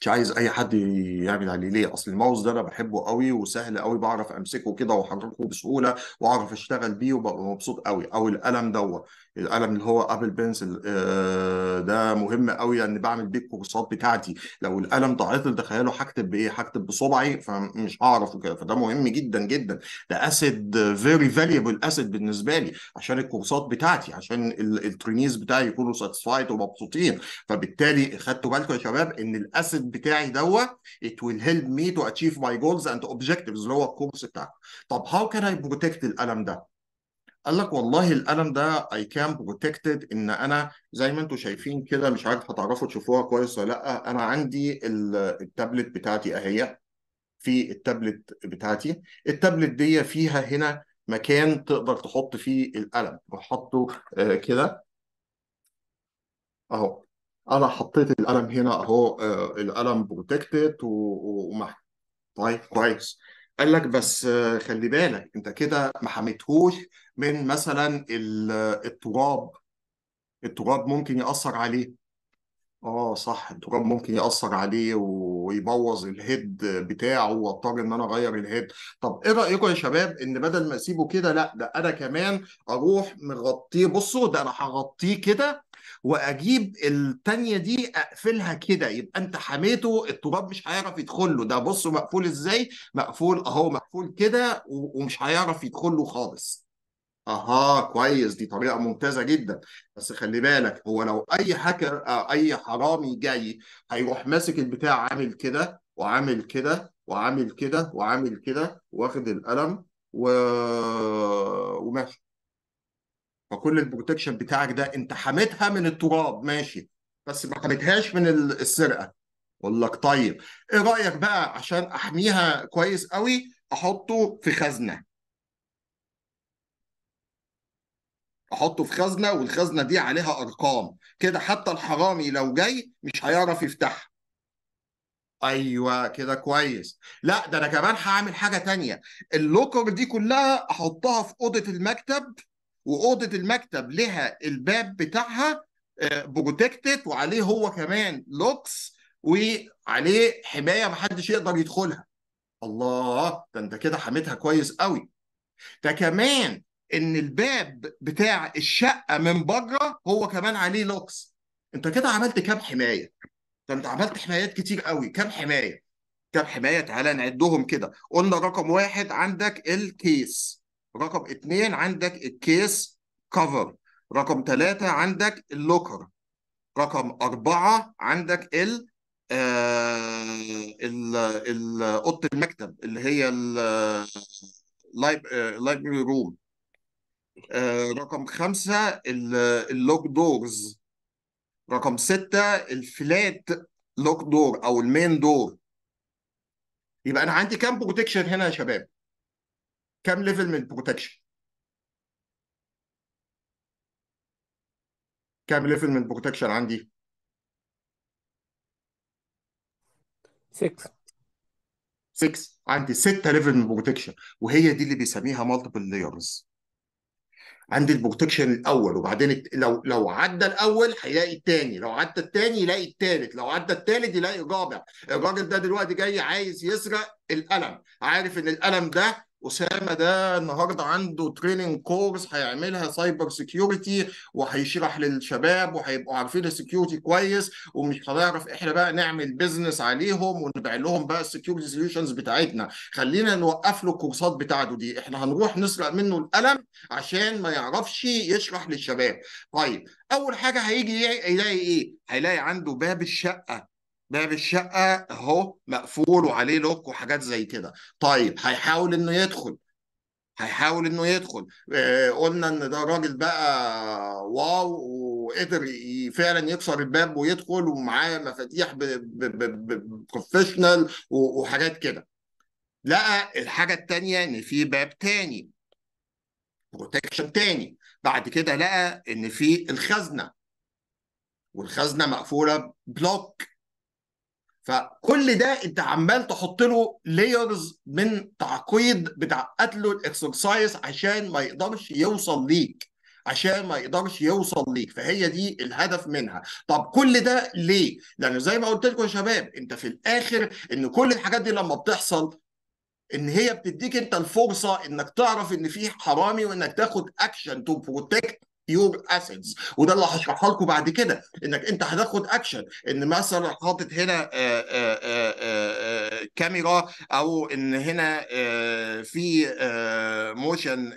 مش عايز اي حد يعمل عليه ليه اصل الماوس ده انا بحبه قوي وسهل قوي بعرف امسكه كده واحركه بسهوله واعرف اشتغل بيه وببقى مبسوط قوي او القلم دوت القلم اللي هو ابل بنسل ده مهم قوي لان يعني بعمل بيه الكورسات بتاعتي لو القلم تعطل تخيلوا هكتب بايه هكتب بصبعي فمش هعرف كده فده مهم جدا جدا ده اسيد فيري فاليبل اسيد بالنسبه لي عشان الكورسات بتاعتي عشان الترينيز بتاعي يكونوا ساتسفايد ومبسوطين فبالتالي خدتوا بالكم يا شباب ان الاسيد الكونسبت بتاعي دوت it will help me to achieve my goals and objectives اللي هو الكورس بتاعك طب how can I protect الألم ده؟ قال لك والله الألم ده I can protect it إن أنا زي ما أنتم شايفين كده مش عارف هتعرفوا تشوفوها كويس ولا لأ أنا عندي التابلت بتاعتي أهي في التابلت بتاعتي التابلت دي فيها هنا مكان تقدر تحط فيه الألم وحطه آه، كده اهو انا حطيت القلم هنا اهو آه، القلم بروتكتد ومح طيب كويس قال لك بس آه، خلي بالك انت كده ما حميتهوش من مثلا التراب التراب ممكن يأثر عليه اه صح التراب ممكن يأثر عليه ويبوظ الهيد بتاعه واضطر ان انا اغير الهيد طب ايه رأيكم يا شباب ان بدل ما اسيبه كده لا ده انا كمان اروح مغطيه بصوا ده انا هغطيه كده واجيب التانيه دي اقفلها كده يبقى انت حميته التراب مش هيعرف يدخل له ده بصوا مقفول ازاي مقفول اهو مقفول كده ومش هيعرف يدخل له خالص اها كويس دي طريقه ممتازه جدا بس خلي بالك هو لو اي هاكر آه، اي حرامي جاي هيروح ماسك البتاع عامل كده وعامل كده وعامل كده وعامل كده واخد القلم و... وماشي فكل البروتكشن بتاعك ده انت حميتها من التراب ماشي بس ما حميتهاش من السرقه اقول لك طيب ايه رايك بقى عشان احميها كويس قوي احطه في خزنه احطه في خزنه والخزنه دي عليها ارقام كده حتى الحرامي لو جاي مش هيعرف يفتحها ايوه كده كويس لا ده انا كمان هعمل حاجه تانية اللوكر دي كلها احطها في اوضه المكتب واوضه المكتب لها الباب بتاعها بروتكتد آه، وعليه هو كمان لوكس وعليه حمايه محدش يقدر يدخلها الله ده انت كده حميتها كويس قوي ده كمان ان الباب بتاع الشقه من بره هو كمان عليه لوكس انت كده عملت كام حمايه ده انت عملت حمايات كتير قوي كام حمايه كام حمايه تعالى نعدهم كده قلنا رقم واحد عندك الكيس رقم اثنين عندك الكيس كفر رقم ثلاثة عندك اللوكر رقم أربعة عندك ال آه، اوضه المكتب اللي هي اللايبرري روم آه، رقم خمسة اللوك دورز رقم ستة الفلات لوك دور أو المين دور يبقى أنا عندي كام بروتكشن هنا يا شباب كم ليفل من البروتكشن كم ليفل من البروتكشن عندي 6 6 عندي 6 ليفل من البروتكشن وهي دي اللي بيسميها مالتيبل لايرز عندي البروتكشن الاول وبعدين لو لو عدى الاول هيلاقي الثاني لو عدى الثاني يلاقي الثالث لو عدى الثالث يلاقي الرابع الراجل ده دلوقتي جاي عايز يسرق القلم عارف ان القلم ده اسامه ده النهارده عنده تريننج كورس هيعملها سايبر سكيورتي وهيشرح للشباب وهيبقوا عارفين السكيورتي كويس ومش هنعرف احنا بقى نعمل بيزنس عليهم ونبيع لهم بقى السكيورتي سوليوشنز بتاعتنا خلينا نوقف له الكورسات بتاعته دي احنا هنروح نسرق منه القلم عشان ما يعرفش يشرح للشباب طيب اول حاجه هيجي يلاقي ايه هيلاقي عنده باب الشقه باب الشقه اهو مقفول وعليه لوك وحاجات زي كده طيب هيحاول انه يدخل هيحاول انه يدخل آه قلنا ان ده راجل بقى واو وقدر فعلا يكسر الباب ويدخل ومعاه مفاتيح بروفيشنال وحاجات كده لقى الحاجه الثانيه ان في باب تاني بروتكشن تاني بعد كده لقى ان في الخزنه والخزنه مقفوله بلوك فكل ده انت عمال تحط له لايرز من تعقيد بتعقد له الاكسرسايز عشان ما يقدرش يوصل ليك عشان ما يقدرش يوصل ليك فهي دي الهدف منها طب كل ده ليه لانه زي ما قلت لكم يا شباب انت في الاخر ان كل الحاجات دي لما بتحصل ان هي بتديك انت الفرصه انك تعرف ان في حرامي وانك تاخد اكشن تو بروتكت يور اسيتس وده اللي هشرحه لكم بعد كده انك انت هتاخد اكشن ان مثلا حاطط هنا آآ آآ كاميرا او ان هنا آآ آه، في آآ موشن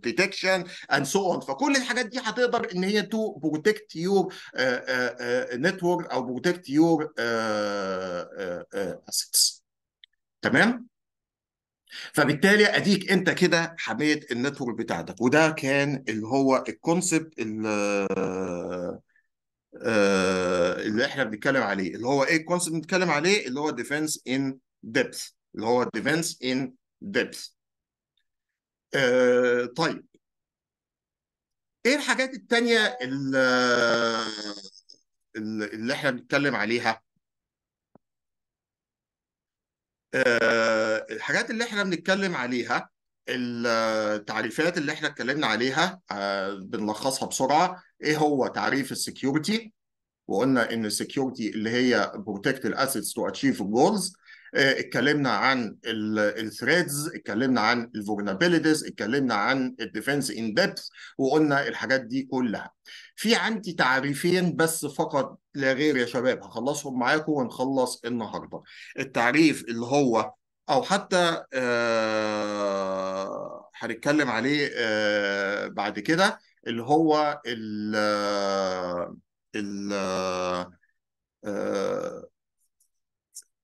ديتكشن اند سو اون فكل الحاجات دي هتقدر ان هي تو بروتكت يور نتورك او بروتكت يور اسيتس تمام فبالتالي اديك انت كده حميت النتورك بتاعتك وده كان اللي هو الكونسبت آه، اللي احنا بنتكلم عليه اللي هو ايه الكونسبت بنتكلم عليه اللي هو ديفنس ان ديبث اللي هو ديفنس ان ديبث طيب ايه الحاجات التانية اللي, آه، اللي احنا بنتكلم عليها آه، الحاجات اللي احنا بنتكلم عليها التعريفات اللي احنا اتكلمنا عليها آه، بنلخصها بسرعه ايه هو تعريف السكيورتي وقلنا ان السكيورتي اللي هي بروتكت الاسيتس تو اتشيف جولز آه، اتكلمنا عن الثريدز اتكلمنا عن الفولنابيلتيز اتكلمنا عن الديفنس ان ديبث وقلنا الحاجات دي كلها في عندي تعريفين بس فقط لا غير يا شباب هخلصهم معاكم ونخلص النهارده التعريف اللي هو او حتى آه هنتكلم عليه آه بعد كده اللي هو ال آه، ال آه, آه،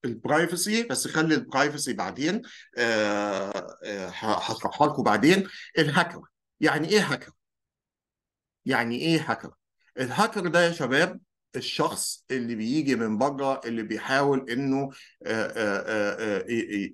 البرايفسي بس خلي البرايفسي بعدين آه، آه، هشرحها لكم بعدين الهاكر يعني ايه هاكر؟ يعني ايه هاكر؟ الهاكر ده يا شباب الشخص اللي بيجي من بره اللي بيحاول انه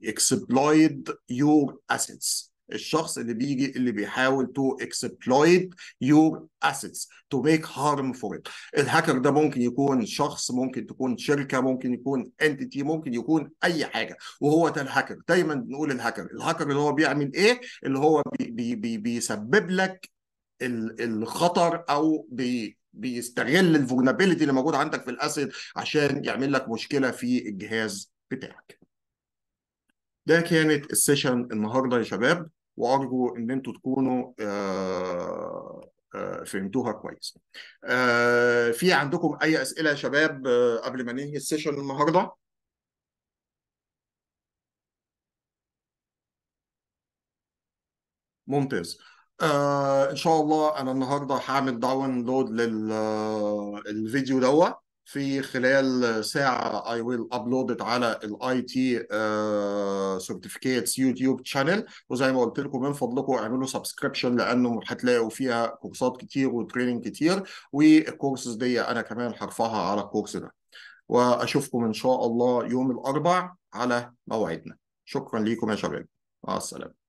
اكسبلويد يور اسيتس الشخص اللي بيجي اللي بيحاول تو اكسبلويت يور اسيتس تو ميك هارم فور ات الهاكر ده ممكن يكون شخص ممكن تكون شركه ممكن يكون انتيتي ممكن يكون اي حاجه وهو ده الهاكر دايما نقول الهاكر الهاكر اللي هو بيعمل ايه اللي هو بي بي بي بيسبب لك الخطر او بي بيستغل الفولنابيلتي اللي موجود عندك في الاسيت عشان يعمل لك مشكله في الجهاز بتاعك ده كانت السيشن النهارده يا شباب وارجو ان انتوا تكونوا آه، آه، فهمتوها كويس. آه، في عندكم اي اسئله يا شباب قبل ما ننهي السيشن النهارده؟ ممتاز. ان شاء الله انا النهارده هعمل داونلود للفيديو دوت في خلال ساعة I will upload it على الاي آه، تي certificates يوتيوب channel وزي ما قلت لكم من فضلكم اعملوا سبسكريبشن لانه هتلاقوا فيها كورسات كتير وتريننج كتير والكورسز دي انا كمان هرفعها على الكورس ده واشوفكم ان شاء الله يوم الاربع على موعدنا شكرا ليكم يا شباب مع السلامة